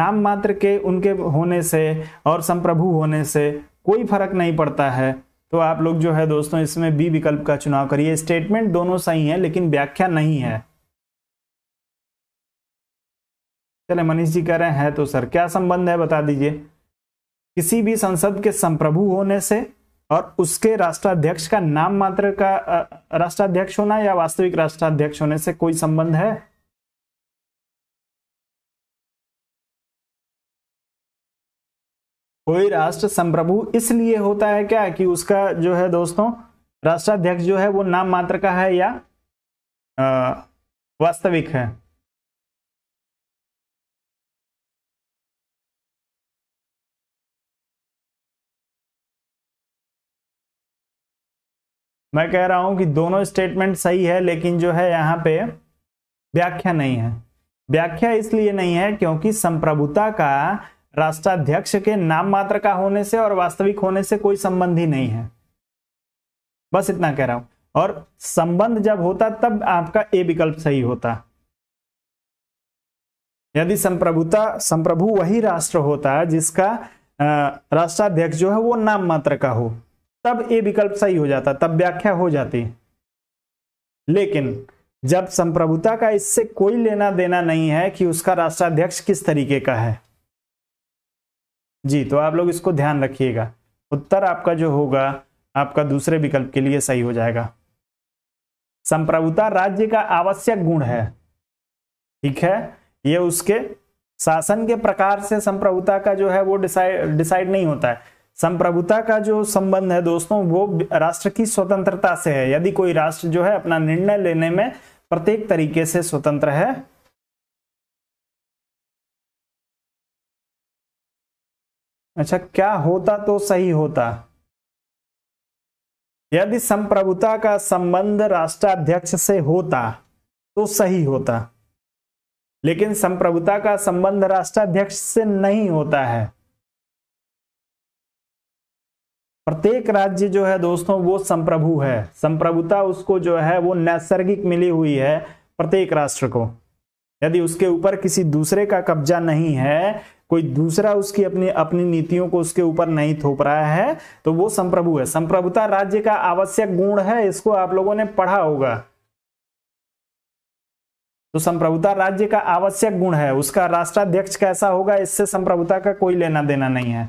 नाम मात्र के उनके होने से और संप्रभु होने से कोई फर्क नहीं पड़ता है तो आप लोग जो है दोस्तों इसमें बी विकल्प का चुनाव करिए स्टेटमेंट दोनों सही है लेकिन व्याख्या नहीं है चले मनीष जी कह रहे हैं तो सर क्या संबंध है बता दीजिए किसी भी संसद के संप्रभु होने से और उसके राष्ट्राध्यक्ष का नाम मात्र का राष्ट्राध्यक्ष होना या वास्तविक राष्ट्राध्यक्ष होने से कोई संबंध है कोई राष्ट्र संप्रभु इसलिए होता है क्या कि उसका जो है दोस्तों राष्ट्राध्यक्ष जो है वो नाम मात्र का है या आ, वास्तविक है मैं कह रहा हूं कि दोनों स्टेटमेंट सही है लेकिन जो है यहाँ पे व्याख्या नहीं है व्याख्या इसलिए नहीं है क्योंकि संप्रभुता का राष्ट्राध्यक्ष के नाम मात्र का होने से और वास्तविक होने से कोई संबंध ही नहीं है बस इतना कह रहा हूं और संबंध जब होता तब आपका ए विकल्प सही होता यदि संप्रभुता संप्रभु वही राष्ट्र होता जिसका राष्ट्राध्यक्ष जो है वो नाम मात्र का हो तब ए विकल्प सही हो जाता तब व्याख्या हो जाती लेकिन जब संप्रभुता का इससे कोई लेना देना नहीं है कि उसका राष्ट्राध्यक्ष किस तरीके का है जी तो आप लोग इसको ध्यान रखिएगा उत्तर आपका जो होगा आपका दूसरे विकल्प के लिए सही हो जाएगा संप्रभुता राज्य का आवश्यक गुण है ठीक है यह उसके शासन के प्रकार से संप्रभुता का जो है वो डिसाइड डिसाइड नहीं होता है संप्रभुता का जो संबंध है दोस्तों वो राष्ट्र की स्वतंत्रता से है यदि कोई राष्ट्र जो है अपना निर्णय लेने में प्रत्येक तरीके से स्वतंत्र है अच्छा क्या होता तो सही होता यदि संप्रभुता का संबंध राष्ट्राध्यक्ष से होता तो सही होता लेकिन संप्रभुता का संबंध राष्ट्राध्यक्ष से नहीं होता है प्रत्येक राज्य जो है दोस्तों वो संप्रभु है संप्रभुता उसको जो है वो नैसर्गिक मिली हुई है प्रत्येक राष्ट्र को यदि उसके ऊपर किसी दूसरे का कब्जा नहीं है कोई दूसरा उसकी अपनी अपनी नीतियों को उसके ऊपर नहीं थोप रहा है तो वो संप्रभु है संप्रभुता राज्य का आवश्यक गुण है इसको आप लोगों ने पढ़ा होगा तो संप्रभुता राज्य का आवश्यक गुण है उसका राष्ट्राध्यक्ष कैसा होगा इससे संप्रभुता का कोई लेना देना नहीं है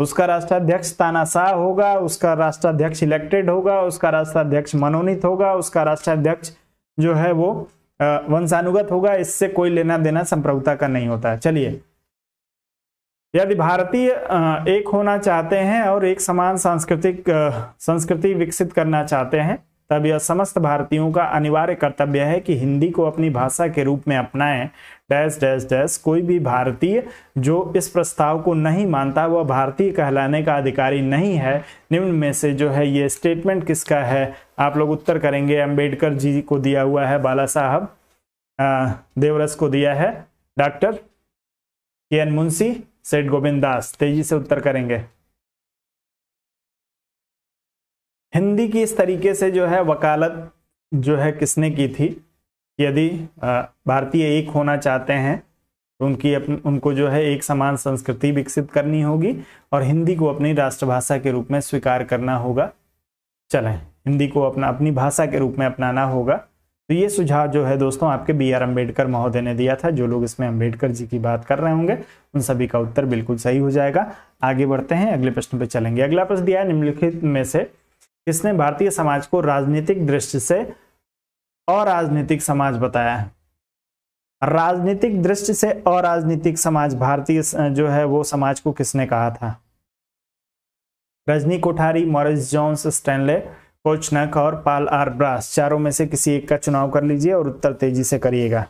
उसका राष्ट्राध्यक्ष तानाशाह होगा उसका राष्ट्राध्यक्ष इलेक्टेड होगा उसका राष्ट्राध्यक्ष मनोनीत होगा उसका राष्ट्राध्यक्ष जो है वो वंशानुगत होगा इससे कोई लेना देना संप्रभुता का नहीं होता है चलिए यदि भारतीय एक होना चाहते हैं और एक समान सांस्कृतिक संस्कृति विकसित करना चाहते हैं तब यह समस्त भारतीयों का अनिवार्य कर्तव्य है कि हिंदी को अपनी भाषा के रूप में अपनाएं डैश डैश डैश कोई भी भारतीय जो इस प्रस्ताव को नहीं मानता वह भारतीय कहलाने का अधिकारी नहीं है निम्न में से जो है ये स्टेटमेंट किसका है आप लोग उत्तर करेंगे अम्बेडकर जी को दिया हुआ है बाला साहब देवरस को दिया है डॉक्टर के एन मुंशी सेठ गोविंद दास तेजी से उत्तर करेंगे हिंदी की इस तरीके से जो है वकालत जो है किसने की थी यदि भारतीय एक होना चाहते हैं तो उनकी अपन उनको जो है एक समान संस्कृति विकसित करनी होगी और हिंदी को अपनी राष्ट्रभाषा के रूप में स्वीकार करना होगा चलें हिंदी को अपना अपनी भाषा के रूप में अपनाना होगा तो ये सुझाव जो है दोस्तों आपके बी आर अम्बेडकर महोदय ने दिया था जो लोग इसमें अम्बेडकर जी की बात कर रहे होंगे उन सभी का उत्तर बिल्कुल सही हो जाएगा आगे बढ़ते हैं अगले प्रश्न पर चलेंगे अगला प्रश्न दिया निम्नलिखित में से किसने भारतीय समाज को राजनीतिक दृष्टि से अराजनीतिक समाज बताया है राजनीतिक दृष्टि से अराजनीतिक समाज भारतीय जो है वो समाज को किसने कहा था Rajni Kothari Morris Jones Stanley Kochanek और पाल आर ब्रास चारों में से किसी एक का चुनाव कर लीजिए और उत्तर तेजी से करिएगा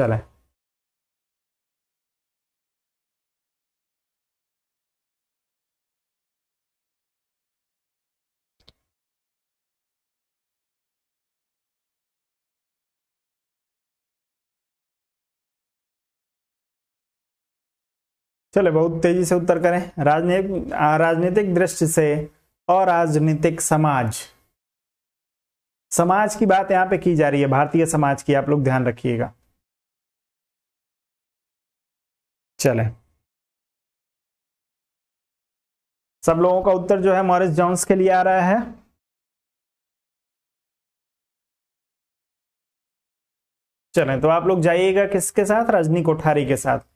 चले चले बहुत तेजी से उत्तर करें राजनीतिक राजनीतिक दृष्टि से और राजनीतिक समाज समाज की बात यहां पे की जा रही है भारतीय समाज की आप लोग ध्यान रखिएगा चले सब लोगों का उत्तर जो है मॉरिस जॉन्स के लिए आ रहा है चले तो आप लोग जाइएगा किसके साथ रजनी कोठारी के साथ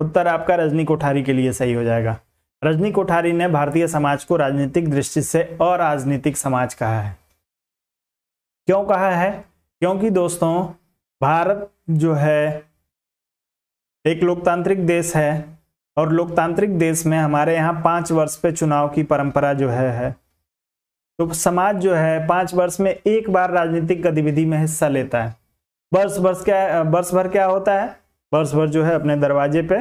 उत्तर आपका रजनी कोठारी के लिए सही हो जाएगा रजनी कोठारी ने भारतीय समाज को राजनीतिक दृष्टि से अराजनीतिक समाज कहा है क्यों कहा है क्योंकि दोस्तों भारत जो है एक लोकतांत्रिक देश है और लोकतांत्रिक देश में हमारे यहाँ पाँच वर्ष पे चुनाव की परंपरा जो है है तो समाज जो है पाँच वर्ष में एक बार राजनीतिक गतिविधि में हिस्सा लेता है वर्ष वर्ष क्या वर्ष भर क्या होता है वर्ष भर जो है अपने दरवाजे पे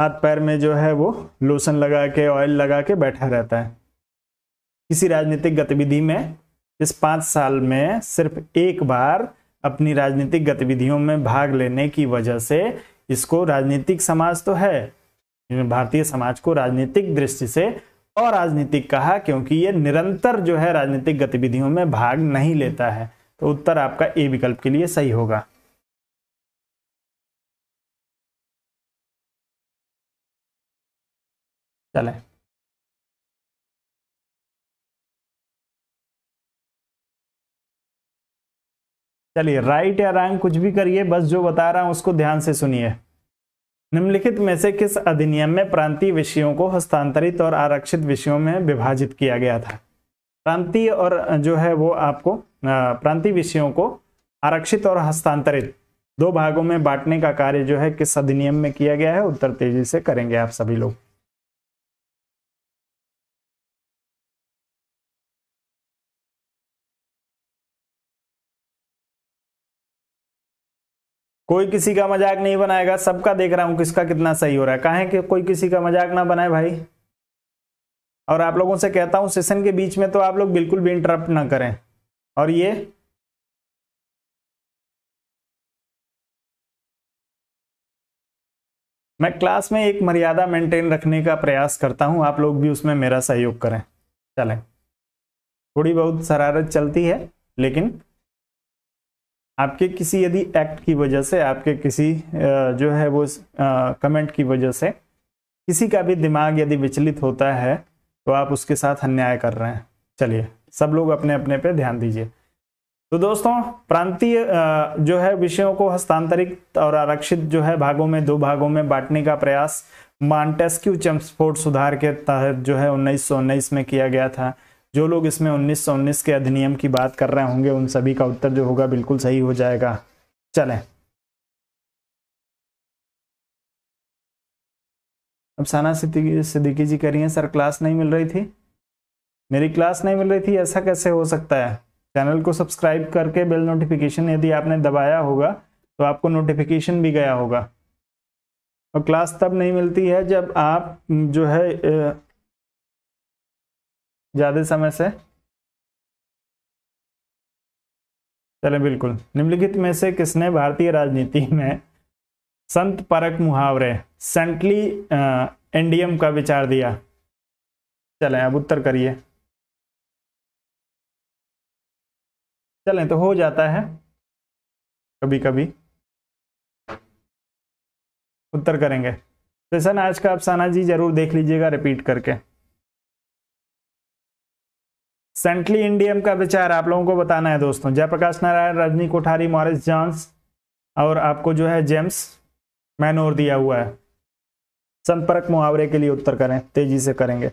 हाथ पैर में जो है वो लोशन लगा के ऑयल लगा के बैठा रहता है किसी राजनीतिक गतिविधि में इस पाँच साल में सिर्फ एक बार अपनी राजनीतिक गतिविधियों में भाग लेने की वजह से इसको राजनीतिक समाज तो है भारतीय समाज को राजनीतिक दृष्टि से और राजनीतिक कहा क्योंकि ये निरंतर जो है राजनीतिक गतिविधियों में भाग नहीं लेता है तो उत्तर आपका ए विकल्प के लिए सही होगा चले चलिए राइट या रैंक कुछ भी करिए बस जो बता रहा हूं उसको ध्यान से सुनिए निम्नलिखित में से किस अधिनियम में प्रांतीय विषयों को हस्तांतरित और आरक्षित विषयों में विभाजित किया गया था प्रांतीय और जो है वो आपको प्रांतीय विषयों को आरक्षित और हस्तांतरित दो भागों में बांटने का कार्य जो है किस अधिनियम में किया गया है उत्तर तेजी से करेंगे आप सभी लोग कोई किसी का मजाक नहीं बनाएगा सबका देख रहा हूं किसका कितना सही हो रहा है कहा कि कोई किसी का मजाक ना बनाए भाई और आप लोगों से कहता हूं सेशन के बीच में तो आप लोग बिल्कुल भी इंटरप्ट ना करें और ये मैं क्लास में एक मर्यादा मेंटेन रखने का प्रयास करता हूं आप लोग भी उसमें मेरा सहयोग करें चलें थोड़ी बहुत शरारत चलती है लेकिन आपके किसी यदि एक्ट की वजह से आपके किसी जो है वो कमेंट की वजह से किसी का भी दिमाग यदि विचलित होता है तो आप उसके साथ अन्याय कर रहे हैं चलिए सब लोग अपने अपने पे ध्यान दीजिए तो दोस्तों प्रांतीय जो है विषयों को हस्तांतरित और आरक्षित जो है भागों में दो भागों में बांटने का प्रयास मॉन्टेस्क्यू चम्सफोर्ड सुधार के तहत जो है उन्नीस में किया गया था जो लोग इसमें उन्नीस के अधिनियम की बात कर रहे होंगे उन सभी का उत्तर जो होगा बिल्कुल सही हो जाएगा चलें अब साना सिद्दीकी जी कह रही हैं सर क्लास नहीं मिल रही थी मेरी क्लास नहीं मिल रही थी ऐसा कैसे हो सकता है चैनल को सब्सक्राइब करके बेल नोटिफिकेशन यदि आपने दबाया होगा तो आपको नोटिफिकेशन भी गया होगा और क्लास तब नहीं मिलती है जब आप जो है ज़्यादा समय से चले बिल्कुल निम्नलिखित में से किसने भारतीय राजनीति में संत परक मुहावरे सेंटली एनडीएम का विचार दिया चलें अब उत्तर करिए चलें तो हो जाता है कभी कभी उत्तर करेंगे सेशन आज का साना जी जरूर देख लीजिएगा रिपीट करके सेंटली इंडियम का विचार आप लोगों को बताना है दोस्तों जयप्रकाश नारायण रजनी कोठारी मॉरिस जॉन्स और आपको जो है जेम्स मैनोर दिया हुआ है संपर्क मुहावरे के लिए उत्तर करें तेजी से करेंगे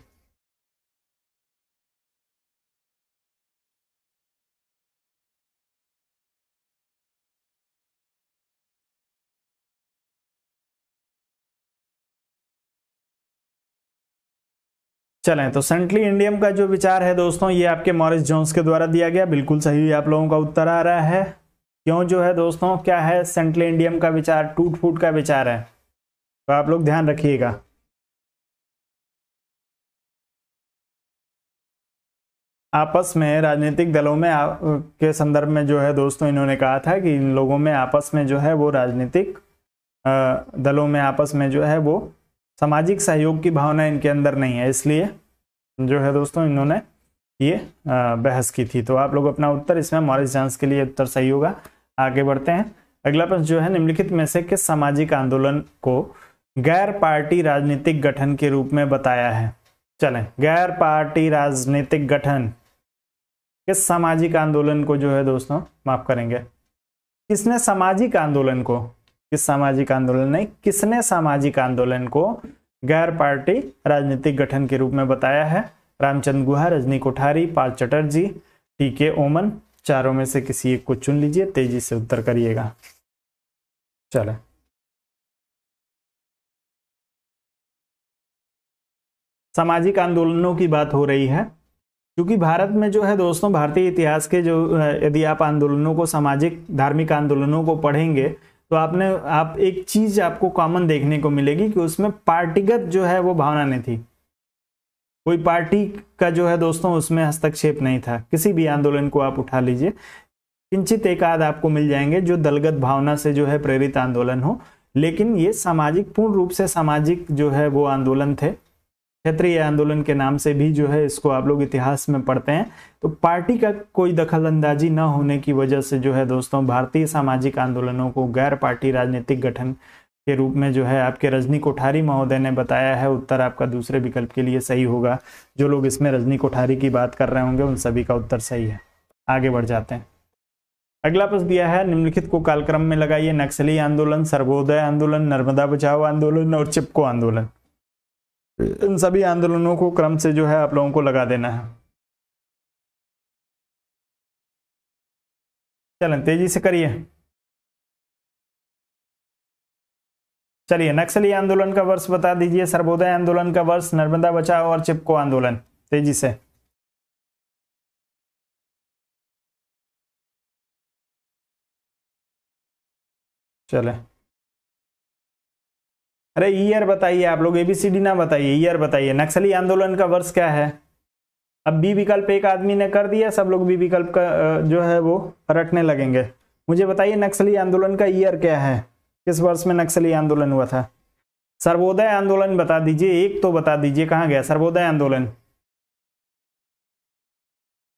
चलें तो सेंट्रली इंडियम का जो विचार है दोस्तों ये आपके मॉरिस जोन्स के द्वारा दिया गया बिल्कुल सही आप लोगों का उत्तर आ रहा है क्यों जो है दोस्तों क्या है सेंट्रली इंडियम का विचार टूट फूट का विचार है तो आप लोग ध्यान रखिएगा आपस में राजनीतिक दलों में आ, के संदर्भ में जो है दोस्तों इन्होंने कहा था कि इन लोगों में आपस में जो है वो राजनीतिक दलों में आपस में जो है वो सामाजिक सहयोग की भावना इनके अंदर नहीं है इसलिए जो है दोस्तों इन्होंने ये बहस की थी तो आप लोग अपना उत्तर इसमें मॉरिस जॉन्स के लिए उत्तर सही होगा आगे बढ़ते हैं अगला प्रश्न जो है निम्नलिखित में से किस सामाजिक आंदोलन को गैर पार्टी राजनीतिक गठन के रूप में बताया है चलें गैर पार्टी राजनीतिक गठन किस सामाजिक आंदोलन को जो है दोस्तों माफ करेंगे किसने सामाजिक आंदोलन को किस सामाजिक आंदोलन ने किसने सामाजिक आंदोलन को गैर पार्टी राजनीतिक गठन के रूप में बताया है Ramachandra Guha Rajni Kothari Paul Chatterjee T K Oommen चारों में से किसी एक को चुन लीजिए तेजी से उत्तर करिएगा चले सामाजिक आंदोलनों की बात हो रही है क्योंकि भारत में जो है दोस्तों भारतीय इतिहास के जो यदि आप आंदोलनों को सामाजिक धार्मिक आंदोलनों को पढ़ेंगे तो आपने आप एक चीज आपको कॉमन देखने को मिलेगी कि उसमें पार्टीगत जो है वो भावना नहीं थी कोई पार्टी का जो है दोस्तों उसमें हस्तक्षेप नहीं था किसी भी आंदोलन को आप उठा लीजिए किंचित एक आध आपको मिल जाएंगे जो दलगत भावना से जो है प्रेरित आंदोलन हो लेकिन ये सामाजिक पूर्ण रूप से सामाजिक जो है वो आंदोलन थे क्षेत्रीय आंदोलन के नाम से भी जो है इसको आप लोग इतिहास में पढ़ते हैं तो पार्टी का कोई दखल अंदाजी न होने की वजह से जो है दोस्तों भारतीय सामाजिक आंदोलनों को गैर पार्टी राजनीतिक गठन के रूप में जो है आपके रजनी कोठारी महोदय ने बताया है उत्तर आपका दूसरे विकल्प के लिए सही होगा जो लोग इसमें रजनी कोठारी की बात कर रहे होंगे उन सभी का उत्तर सही है आगे बढ़ जाते हैं अगला प्रश्न दिया है निम्नलिखित को कालक्रम में लगाइए नक्सली आंदोलन सर्वोदय आंदोलन नर्मदा बचाओ आंदोलन और चिपको आंदोलन इन सभी आंदोलनों को क्रम से जो है आप लोगों को लगा देना है चलें तेजी से करिए चलिए नक्सली आंदोलन का वर्ष बता दीजिए सर्वोदय आंदोलन का वर्ष नर्मदा बचाओ और चिपको आंदोलन तेजी से चलें अरे ईयर बताइए आप लोग एबीसीडी ना बताइए ईयर बताइए नक्सली आंदोलन का वर्ष क्या है अब बी विकल्प एक आदमी ने कर दिया सब लोग बी विकल्प का जो है वो रटने लगेंगे मुझे बताइए नक्सली आंदोलन का ईयर क्या है किस वर्ष में नक्सली आंदोलन हुआ था सर्वोदय आंदोलन बता दीजिए एक तो बता दीजिए कहाँ गया सर्वोदय आंदोलन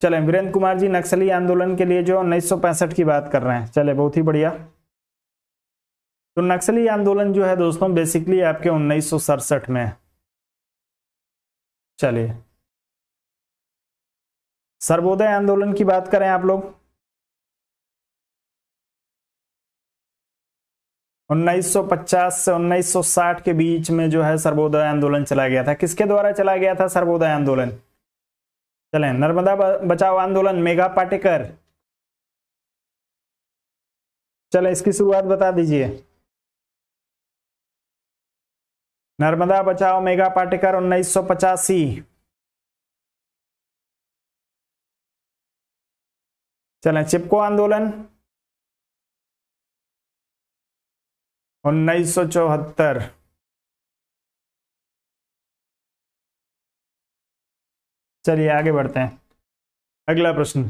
चले वीरेंद्र कुमार जी नक्सली आंदोलन के लिए जो उन्नीस की बात कर रहे हैं चले बहुत ही बढ़िया तो नक्सली आंदोलन जो है दोस्तों बेसिकली आपके उन्नीस में चलिए सर्वोदय आंदोलन की बात करें आप लोग 1950 से 1960 के बीच में जो है सर्वोदय आंदोलन चला गया था किसके द्वारा चला गया था सर्वोदय आंदोलन चलें नर्मदा बचाओ आंदोलन मेघा पाटेकर चले इसकी शुरुआत बता दीजिए नर्मदा बचाओ मेगा पाटेकर उन्नीस सौ पचासी चले चिपको आंदोलन उन्नीस सौ चौहत्तर चलिए आगे बढ़ते हैं अगला प्रश्न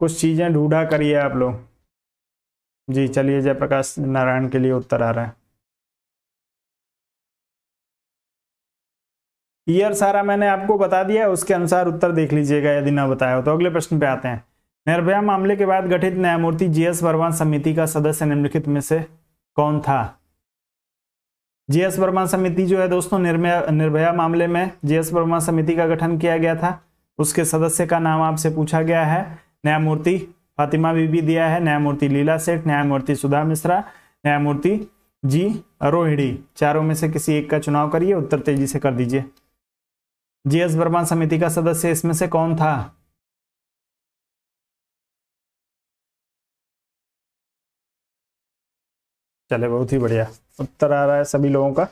कुछ चीज़ें ढूंढा करिए आप लोग जी चलिए जयप्रकाश नारायण के लिए उत्तर आ रहा है ईयर सारा मैंने आपको बता दिया उसके अनुसार उत्तर देख लीजिएगा यदि ना बताया हो तो अगले प्रश्न पे आते हैं निर्भया मामले के बाद गठित न्यायमूर्ति जीएस वर्मान समिति का सदस्य निम्नलिखित में से कौन था जीएस वर्मा समिति जो है दोस्तों निर्भया निर्भया मामले में जीएस वर्मा समिति का गठन किया गया था उसके सदस्य का नाम आपसे पूछा गया है न्यायमूर्ति फातिमा बीबी दिया है न्यायमूर्ति लीला सेठ न्यायमूर्ति सुधा मिश्रा न्यायमूर्ति जी रोहिणी चारों में से किसी एक का चुनाव करिए उत्तर तेजी से कर दीजिए जीएस वर्मा समिति का सदस्य इसमें से कौन था चले बहुत ही बढ़िया उत्तर आ रहा है सभी लोगों का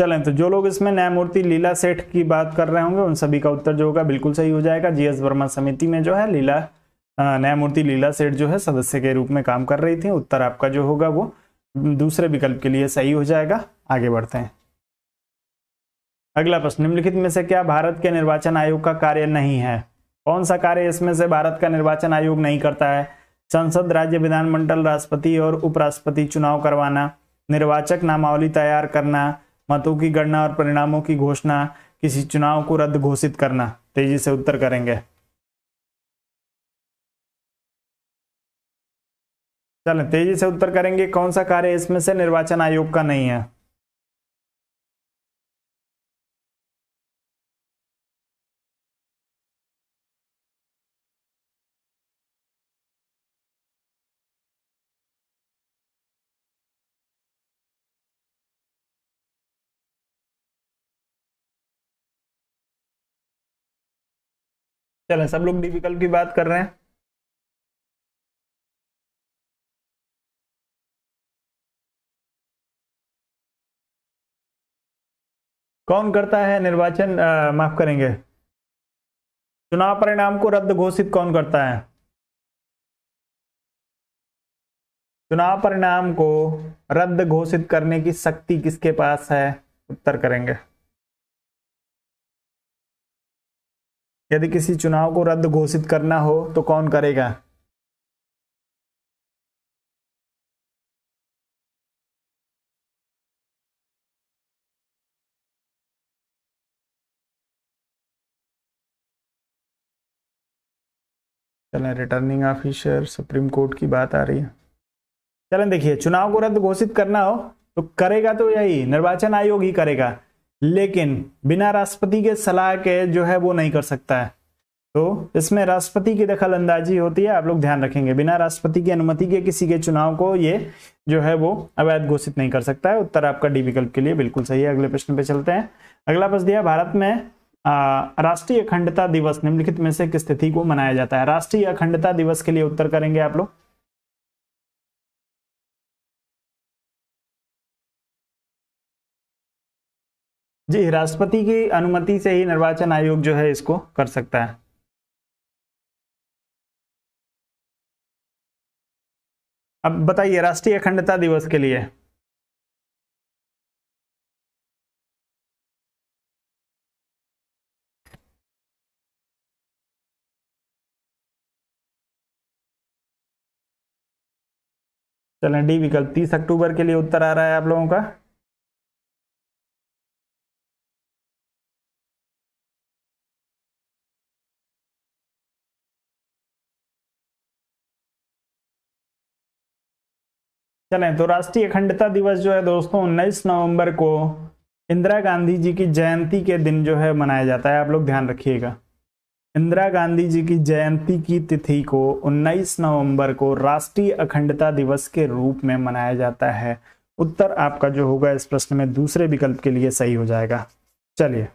चलें तो जो लोग इसमें न्यायमूर्ति लीला सेठ की बात कर रहे होंगे उन सभी का उत्तर जो होगा बिल्कुल सही हो जाएगा जीएस वर्मा समिति में जो है लीला न्यायमूर्ति लीला सेठ जो है सदस्य के रूप में काम कर रही थी उत्तर आपका जो होगा वो दूसरे विकल्प के लिए सही हो जाएगा आगे बढ़ते हैं अगला प्रश्न निम्नलिखित में से क्या भारत के निर्वाचन आयोग का कार्य नहीं है कौन सा कार्य इसमें से भारत का निर्वाचन आयोग नहीं करता है संसद राज्य विधानमंडल राष्ट्रपति और उपराष्ट्रपति चुनाव करवाना निर्वाचक नामावली तैयार करना मतों की गणना और परिणामों की घोषणा किसी चुनाव को रद्द घोषित करना तेजी से उत्तर करेंगे चलें तेजी से उत्तर करेंगे कौन सा कार्य इसमें से निर्वाचन आयोग का नहीं है चले सब लोग डिफिकल्ट की बात कर रहे हैं कौन करता है निर्वाचन माफ करेंगे चुनाव परिणाम को रद्द घोषित कौन करता है चुनाव परिणाम को रद्द घोषित करने की शक्ति किसके पास है उत्तर करेंगे यदि किसी चुनाव को रद्द घोषित करना हो तो कौन करेगा चलें रिटर्निंग ऑफिसर सुप्रीम कोर्ट की बात आ रही है चलें देखिए चुनाव को रद्द घोषित करना हो तो करेगा तो यही निर्वाचन आयोग ही करेगा लेकिन बिना राष्ट्रपति के सलाह के जो है वो नहीं कर सकता है तो इसमें राष्ट्रपति की दखल अंदाजी होती है आप लोग ध्यान रखेंगे बिना राष्ट्रपति की अनुमति के किसी के चुनाव को ये जो है वो अवैध घोषित नहीं कर सकता है उत्तर आपका डी विकल्प के लिए बिल्कुल सही है अगले प्रश्न पे चलते हैं अगला प्रश्न दिया भारत में राष्ट्रीय अखंडता दिवस निम्नलिखित में से किस तिथि को मनाया जाता है राष्ट्रीय अखंडता दिवस के लिए उत्तर करेंगे आप लोग जी राष्ट्रपति की अनुमति से ही निर्वाचन आयोग जो है इसको कर सकता है अब बताइए राष्ट्रीय अखंडता दिवस के लिए चलें डी विकल्प तीस अक्टूबर के लिए उत्तर आ रहा है आप लोगों का चलें तो राष्ट्रीय अखंडता दिवस जो है दोस्तों उन्नीस नवंबर को इंदिरा गांधी जी की जयंती के दिन जो है मनाया जाता है आप लोग ध्यान रखिएगा इंदिरा गांधी जी की जयंती की तिथि को 19 नवंबर को राष्ट्रीय अखंडता दिवस के रूप में मनाया जाता है उत्तर आपका जो होगा इस प्रश्न में दूसरे विकल्प के लिए सही हो जाएगा चलिए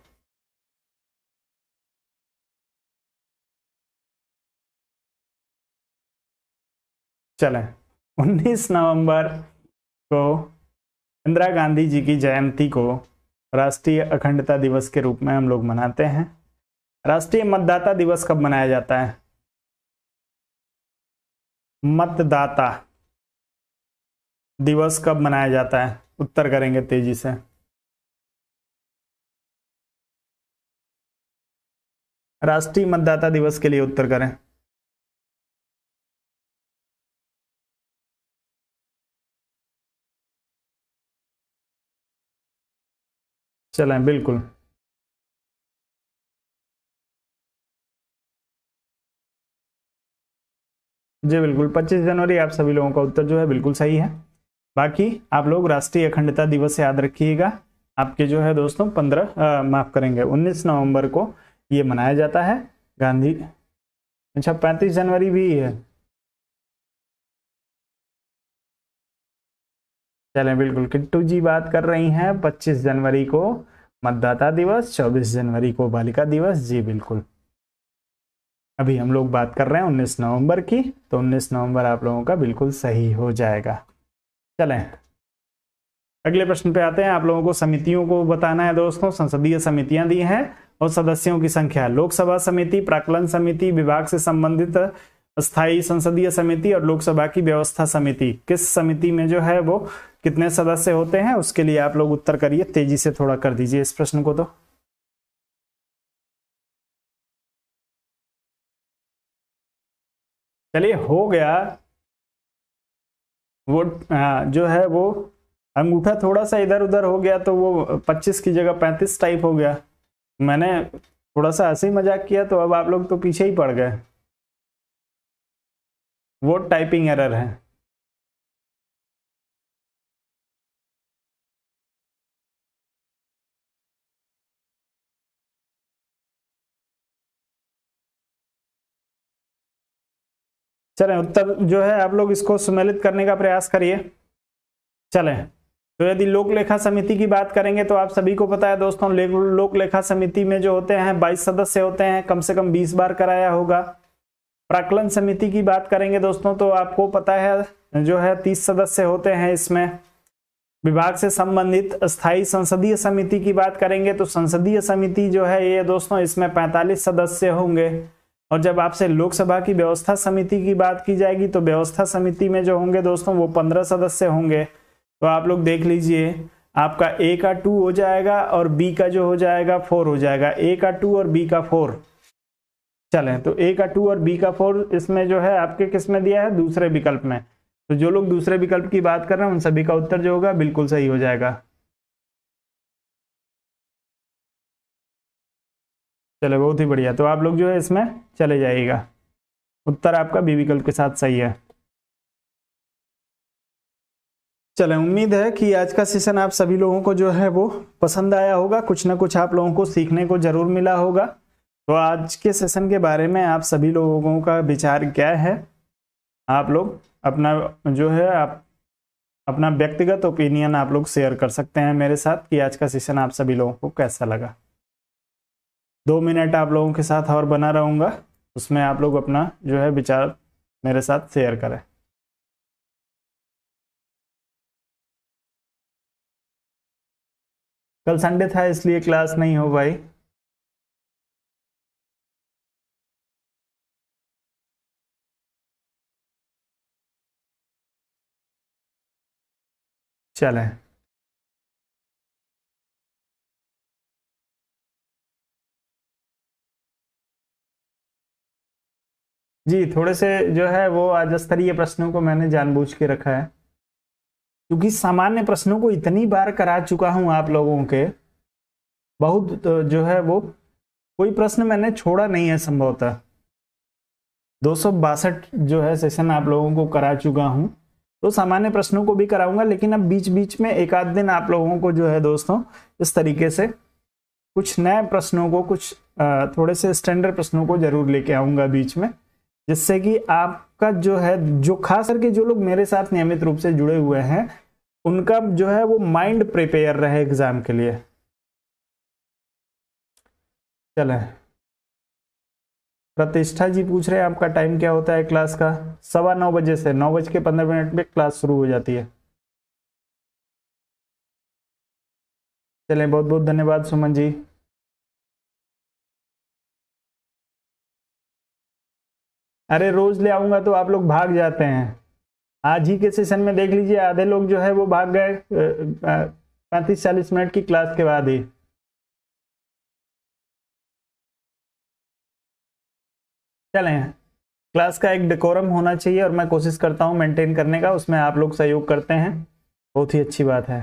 चलें 19 नवंबर को इंदिरा गांधी जी की जयंती को राष्ट्रीय अखंडता दिवस के रूप में हम लोग मनाते हैं राष्ट्रीय मतदाता दिवस कब मनाया जाता है मतदाता दिवस कब मनाया जाता है उत्तर करेंगे तेजी से राष्ट्रीय मतदाता दिवस के लिए उत्तर करें चलें बिल्कुल जी बिल्कुल 25 जनवरी आप सभी लोगों का उत्तर जो है बिल्कुल सही है बाकी आप लोग राष्ट्रीय अखंडता दिवस याद रखिएगा आपके जो है दोस्तों पंद्रह माफ करेंगे उन्नीस नवंबर को ये मनाया जाता है गांधी अच्छा पैंतीस जनवरी भी है चलें बिल्कुल किट्टू जी बात कर रही हैं 25 जनवरी को मतदाता दिवस 24 जनवरी को बालिका दिवस जी बिल्कुल अभी हम लोग बात कर रहे हैं 19 नवंबर की तो 19 नवंबर आप लोगों का बिल्कुल सही हो जाएगा चलें अगले प्रश्न पे आते हैं आप लोगों को समितियों को बताना है दोस्तों संसदीय समितियां दी हैं और सदस्यों की संख्या लोकसभा समिति प्राकलन समिति विभाग से संबंधित स्थायी संसदीय समिति और लोकसभा की व्यवस्था समिति किस समिति में जो है वो कितने सदस्य होते हैं उसके लिए आप लोग उत्तर करिए तेजी से थोड़ा कर दीजिए इस प्रश्न को तो चलिए हो गया वो जो है वो अंगूठा थोड़ा सा इधर उधर हो गया तो वो 25 की जगह 35 टाइप हो गया मैंने थोड़ा सा ही मजाक किया तो अब आप लोग तो पीछे ही पड़ गए वो टाइपिंग एरर है चलें उत्तर जो है आप लोग इसको सुमेलित करने का प्रयास करिए चलें तो यदि लोक लेखा समिति की बात करेंगे तो आप सभी को पता है दोस्तों लोक लेखा समिति में जो होते हैं बाईस सदस्य होते हैं कम से कम बीस बार कराया होगा प्रकलन समिति की बात करेंगे दोस्तों तो आपको पता है जो है तीस सदस्य होते हैं इसमें विभाग से संबंधित स्थायी संसदीय समिति की बात करेंगे तो संसदीय समिति जो है ये दोस्तों इसमें पैंतालीस सदस्य होंगे और जब आपसे लोकसभा की व्यवस्था समिति की बात की जाएगी तो व्यवस्था समिति में जो होंगे दोस्तों वो पंद्रह सदस्य होंगे तो आप लोग देख लीजिए आपका ए का टू हो जाएगा और बी का जो हो जाएगा फोर हो जाएगा ए का टू और बी का फोर चलें तो ए का टू और बी का फोर इसमें जो है आपके किस में दिया है दूसरे विकल्प में तो जो लोग दूसरे विकल्प की बात कर रहे हैं उन सभी का उत्तर जो होगा बिल्कुल सही हो जाएगा चले बहुत ही बढ़िया तो आप लोग जो है इसमें चले जाइएगा उत्तर आपका बी विकल्प के साथ सही है चले उम्मीद है कि आज का सेशन आप सभी लोगों को जो है वो पसंद आया होगा कुछ ना कुछ आप लोगों को सीखने को जरूर मिला होगा तो आज के सेशन के बारे में आप सभी लोगों का विचार क्या है आप लोग अपना जो है आप अपना व्यक्तिगत ओपिनियन आप लोग शेयर कर सकते हैं मेरे साथ कि आज का सेशन आप सभी लोगों को कैसा लगा दो मिनट आप लोगों के साथ और बना रहूँगा उसमें आप लोग अपना जो है विचार मेरे साथ शेयर करें कल संडे था इसलिए क्लास नहीं हो भाई चलें जी थोड़े से जो है वो आज स्तरीय प्रश्नों को मैंने जानबूझ के रखा है क्योंकि सामान्य प्रश्नों को इतनी बार करा चुका हूं आप लोगों के बहुत तो जो है वो कोई प्रश्न मैंने छोड़ा नहीं है संभवतः दो जो है सेशन आप लोगों को करा चुका हूं तो सामान्य प्रश्नों को भी कराऊंगा लेकिन अब बीच बीच में एक आध दिन आप लोगों को जो है दोस्तों इस तरीके से कुछ नए प्रश्नों को कुछ थोड़े से स्टैंडर्ड प्रश्नों को जरूर लेके आऊंगा बीच में जिससे कि आपका जो है जो खास करके जो लोग मेरे साथ नियमित रूप से जुड़े हुए हैं उनका जो है वो माइंड प्रिपेयर रहे एग्जाम के लिए चले प्रतिष्ठा जी पूछ रहे हैं आपका टाइम क्या होता है क्लास का सवा नौ बजे से नौ बज के पंद्रह मिनट में क्लास शुरू हो जाती है चलें बहुत बहुत धन्यवाद सुमन जी अरे रोज ले आऊंगा तो आप लोग भाग जाते हैं आज ही के सेशन में देख लीजिए आधे लोग जो है वो भाग गए पैंतीस चालीस मिनट की क्लास के बाद ही चले क्लास का एक डेकोरम होना चाहिए और मैं कोशिश करता हूँ मेंटेन करने का उसमें आप लोग सहयोग करते हैं बहुत ही अच्छी बात है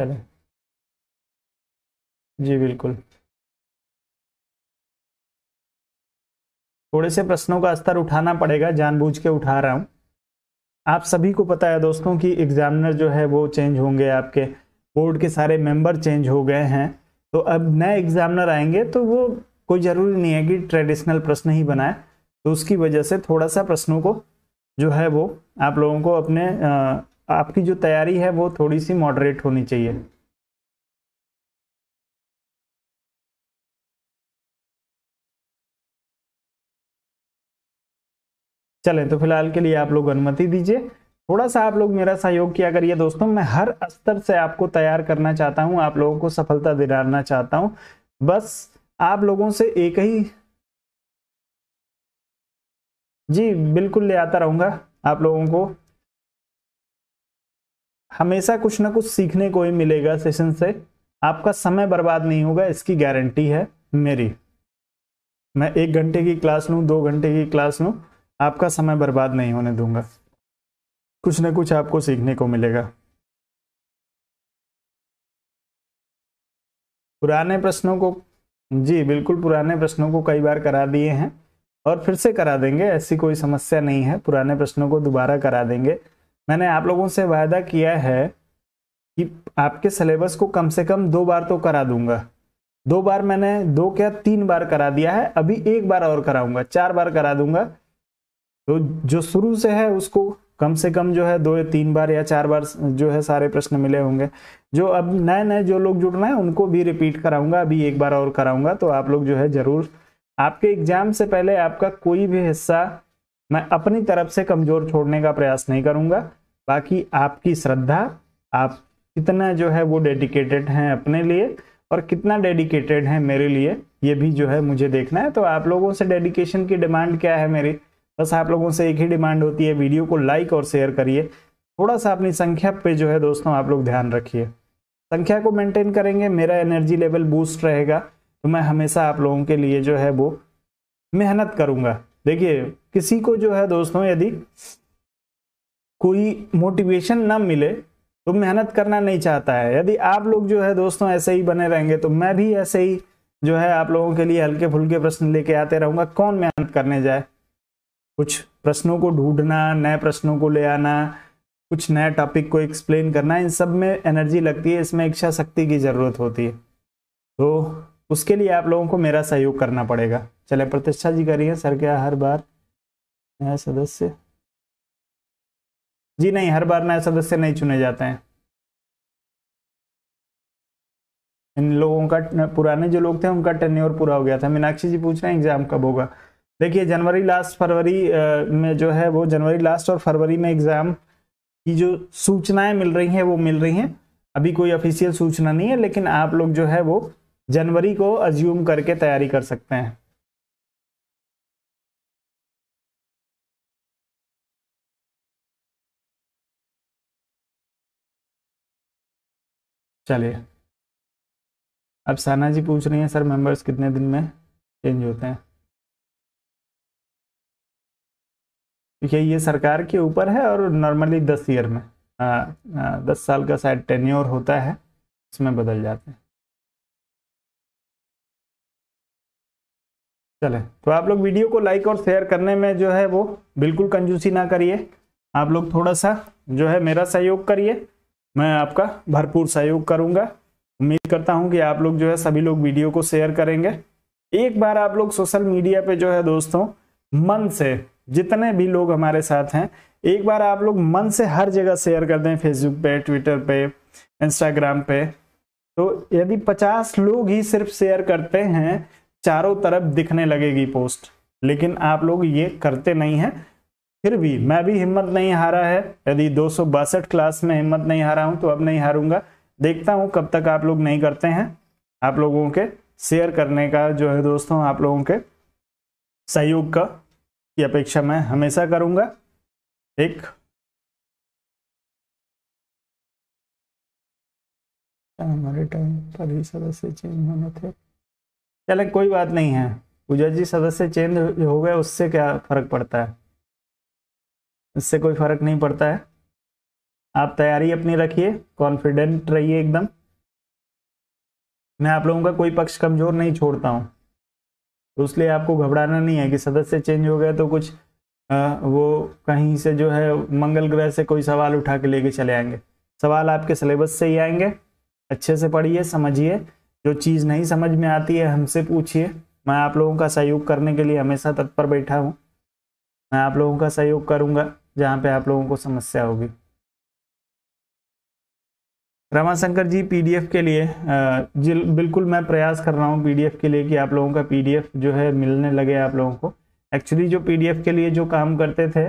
चले जी बिल्कुल थोड़े से प्रश्नों का स्तर उठाना पड़ेगा जानबूझ के उठा रहा हूँ आप सभी को पता है दोस्तों कि एग्जामिनर जो है वो चेंज होंगे आपके बोर्ड के सारे मेंबर चेंज हो गए हैं तो अब नए एग्जामिनर आएंगे तो वो कोई ज़रूरी नहीं है कि ट्रेडिशनल प्रश्न ही बनाए तो उसकी वजह से थोड़ा सा प्रश्नों को जो है वो आप लोगों को अपने आपकी जो तैयारी है वो थोड़ी सी मॉडरेट होनी चाहिए चलें तो फिलहाल के लिए आप लोग अनुमति दीजिए थोड़ा सा आप लोग मेरा सहयोग किया करिए दोस्तों मैं हर स्तर से आपको तैयार करना चाहता हूँ आप लोगों को सफलता दिलाना चाहता हूँ बस आप लोगों से एक ही जी बिल्कुल ले आता रहूंगा आप लोगों को हमेशा कुछ ना कुछ सीखने को ही मिलेगा सेशन से आपका समय बर्बाद नहीं होगा इसकी गारंटी है मेरी मैं एक घंटे की क्लास लूँ दो घंटे की क्लास लूँ आपका समय बर्बाद नहीं होने दूंगा कुछ ना कुछ आपको सीखने को मिलेगा पुराने प्रश्नों को जी बिल्कुल पुराने प्रश्नों को कई बार करा दिए हैं और फिर से करा देंगे ऐसी कोई समस्या नहीं है पुराने प्रश्नों को दोबारा करा देंगे मैंने आप लोगों से वायदा किया है कि आपके सिलेबस को कम से कम दो बार तो करा दूंगा दो बार मैंने दो क्या तीन बार करा दिया है अभी एक बार और कराऊंगा चार बार करा दूंगा तो जो शुरू से है उसको कम से कम जो है दो या तीन बार या चार बार जो है सारे प्रश्न मिले होंगे जो अब नए नए जो लोग जुड़ रहे हैं उनको भी रिपीट कराऊंगा अभी एक बार और कराऊंगा तो आप लोग जो है ज़रूर आपके एग्जाम से पहले आपका कोई भी हिस्सा मैं अपनी तरफ से कमज़ोर छोड़ने का प्रयास नहीं करूँगा बाकी आपकी श्रद्धा आप कितना जो है वो डेडिकेटेड हैं अपने लिए और कितना डेडिकेटेड है मेरे लिए ये भी जो है मुझे देखना है तो आप लोगों से डेडिकेशन की डिमांड क्या है मेरी बस आप लोगों से एक ही डिमांड होती है वीडियो को लाइक और शेयर करिए थोड़ा सा अपनी संख्या पे जो है दोस्तों आप लोग ध्यान रखिए संख्या को मेंटेन करेंगे मेरा एनर्जी लेवल बूस्ट रहेगा तो मैं हमेशा आप लोगों के लिए जो है वो मेहनत करूंगा देखिए किसी को जो है दोस्तों यदि कोई मोटिवेशन ना मिले तो मेहनत करना नहीं चाहता है यदि आप लोग जो है दोस्तों ऐसे ही बने रहेंगे तो मैं भी ऐसे ही जो है आप लोगों के लिए हल्के फुल्के प्रश्न लेके आते रहूंगा कौन मेहनत करने जाए कुछ प्रश्नों को ढूंढना नए प्रश्नों को ले आना कुछ नए टॉपिक को एक्सप्लेन करना इन सब में एनर्जी लगती है इसमें इच्छा शक्ति की ज़रूरत होती है तो उसके लिए आप लोगों को मेरा सहयोग करना पड़ेगा चले प्रतिष्ठा जी करिए सर क्या हर बार नया सदस्य जी नहीं हर बार नए सदस्य नहीं चुने जाते हैं इन लोगों का पुराने जो लोग थे उनका टेन्योर पूरा हो गया था मीनाक्षी जी पूछ रहे हैं एग्जाम कब होगा देखिए जनवरी लास्ट फरवरी में जो है वो जनवरी लास्ट और फरवरी में एग्ज़ाम की जो सूचनाएं मिल रही हैं वो मिल रही हैं अभी कोई ऑफिशियल सूचना नहीं है लेकिन आप लोग जो है वो जनवरी को अज्यूम करके तैयारी कर सकते हैं चलिए अब साना जी पूछ रही हैं सर मेंबर्स कितने दिन में चेंज होते हैं ठीक है ये सरकार के ऊपर है और नॉर्मली दस ईयर में आ, आ, दस साल का शायद टेन्योर होता है उसमें बदल जाते हैं चले तो आप लोग वीडियो को लाइक और शेयर करने में जो है वो बिल्कुल कंजूसी ना करिए आप लोग थोड़ा सा जो है मेरा सहयोग करिए मैं आपका भरपूर सहयोग करूंगा उम्मीद करता हूं कि आप लोग जो है सभी लोग वीडियो को शेयर करेंगे एक बार आप लोग सोशल मीडिया पे जो है दोस्तों मन से जितने भी लोग हमारे साथ हैं एक बार आप लोग मन से हर जगह शेयर कर दें फेसबुक पे ट्विटर पे इंस्टाग्राम पे तो यदि 50 लोग ही सिर्फ शेयर करते हैं चारों तरफ दिखने लगेगी पोस्ट लेकिन आप लोग ये करते नहीं हैं फिर भी मैं भी हिम्मत नहीं हारा है यदि दो क्लास में हिम्मत नहीं हारा हूँ तो अब नहीं हारूंगा देखता हूँ कब तक आप लोग नहीं करते हैं आप लोगों के शेयर करने का जो है दोस्तों आप लोगों के सहयोग का की अपेक्षा मैं हमेशा करूंगा एक हमारे टाइम पर ही सदस्य चेंज होने थे चले कोई बात नहीं है पूजा जी सदस्य चेंज हो गए उससे क्या फर्क पड़ता है इससे कोई फर्क नहीं पड़ता है आप तैयारी अपनी रखिए कॉन्फिडेंट रहिए एकदम मैं आप लोगों का कोई पक्ष कमजोर नहीं छोड़ता हूं तो उसलिए आपको घबराना नहीं है कि सदस्य चेंज हो गया तो कुछ आ, वो कहीं से जो है मंगल ग्रह से कोई सवाल उठा के लेके चले आएंगे सवाल आपके सिलेबस से ही आएंगे अच्छे से पढ़िए समझिए जो चीज़ नहीं समझ में आती है हमसे पूछिए मैं आप लोगों का सहयोग करने के लिए हमेशा तत्पर बैठा हूँ मैं आप लोगों का सहयोग करूँगा जहाँ पे आप लोगों को समस्या होगी रमाशंकर जी पीडीएफ के लिए बिल्कुल मैं प्रयास कर रहा हूँ पीडीएफ के लिए कि आप लोगों का पीडीएफ जो है मिलने लगे आप लोगों को एक्चुअली जो पीडीएफ के लिए जो काम करते थे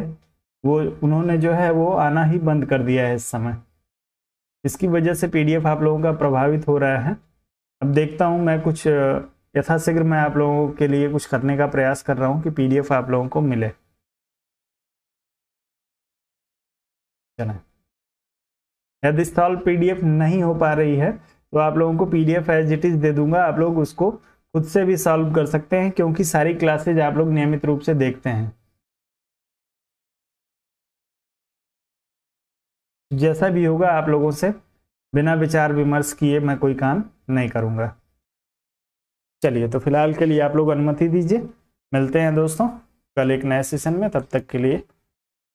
वो उन्होंने जो है वो आना ही बंद कर दिया है इस समय इसकी वजह से पीडीएफ आप लोगों का प्रभावित हो रहा है अब देखता हूँ मैं कुछ यथाशीघ्र मैं आप लोगों के लिए कुछ करने का प्रयास कर रहा हूँ कि पी आप लोगों को मिले चलें यदि स्थल पीडीएफ नहीं हो पा रही है तो आप लोगों को पीडीएफ एज इट इज दे दूंगा आप लोग उसको खुद से भी सॉल्व कर सकते हैं क्योंकि सारी क्लासेज आप लोग नियमित रूप से देखते हैं जैसा भी होगा आप लोगों से बिना विचार विमर्श किए मैं कोई काम नहीं करूंगा चलिए तो फिलहाल के लिए आप लोग अनुमति दीजिए मिलते हैं दोस्तों कल एक नए सेशन में तब तक के लिए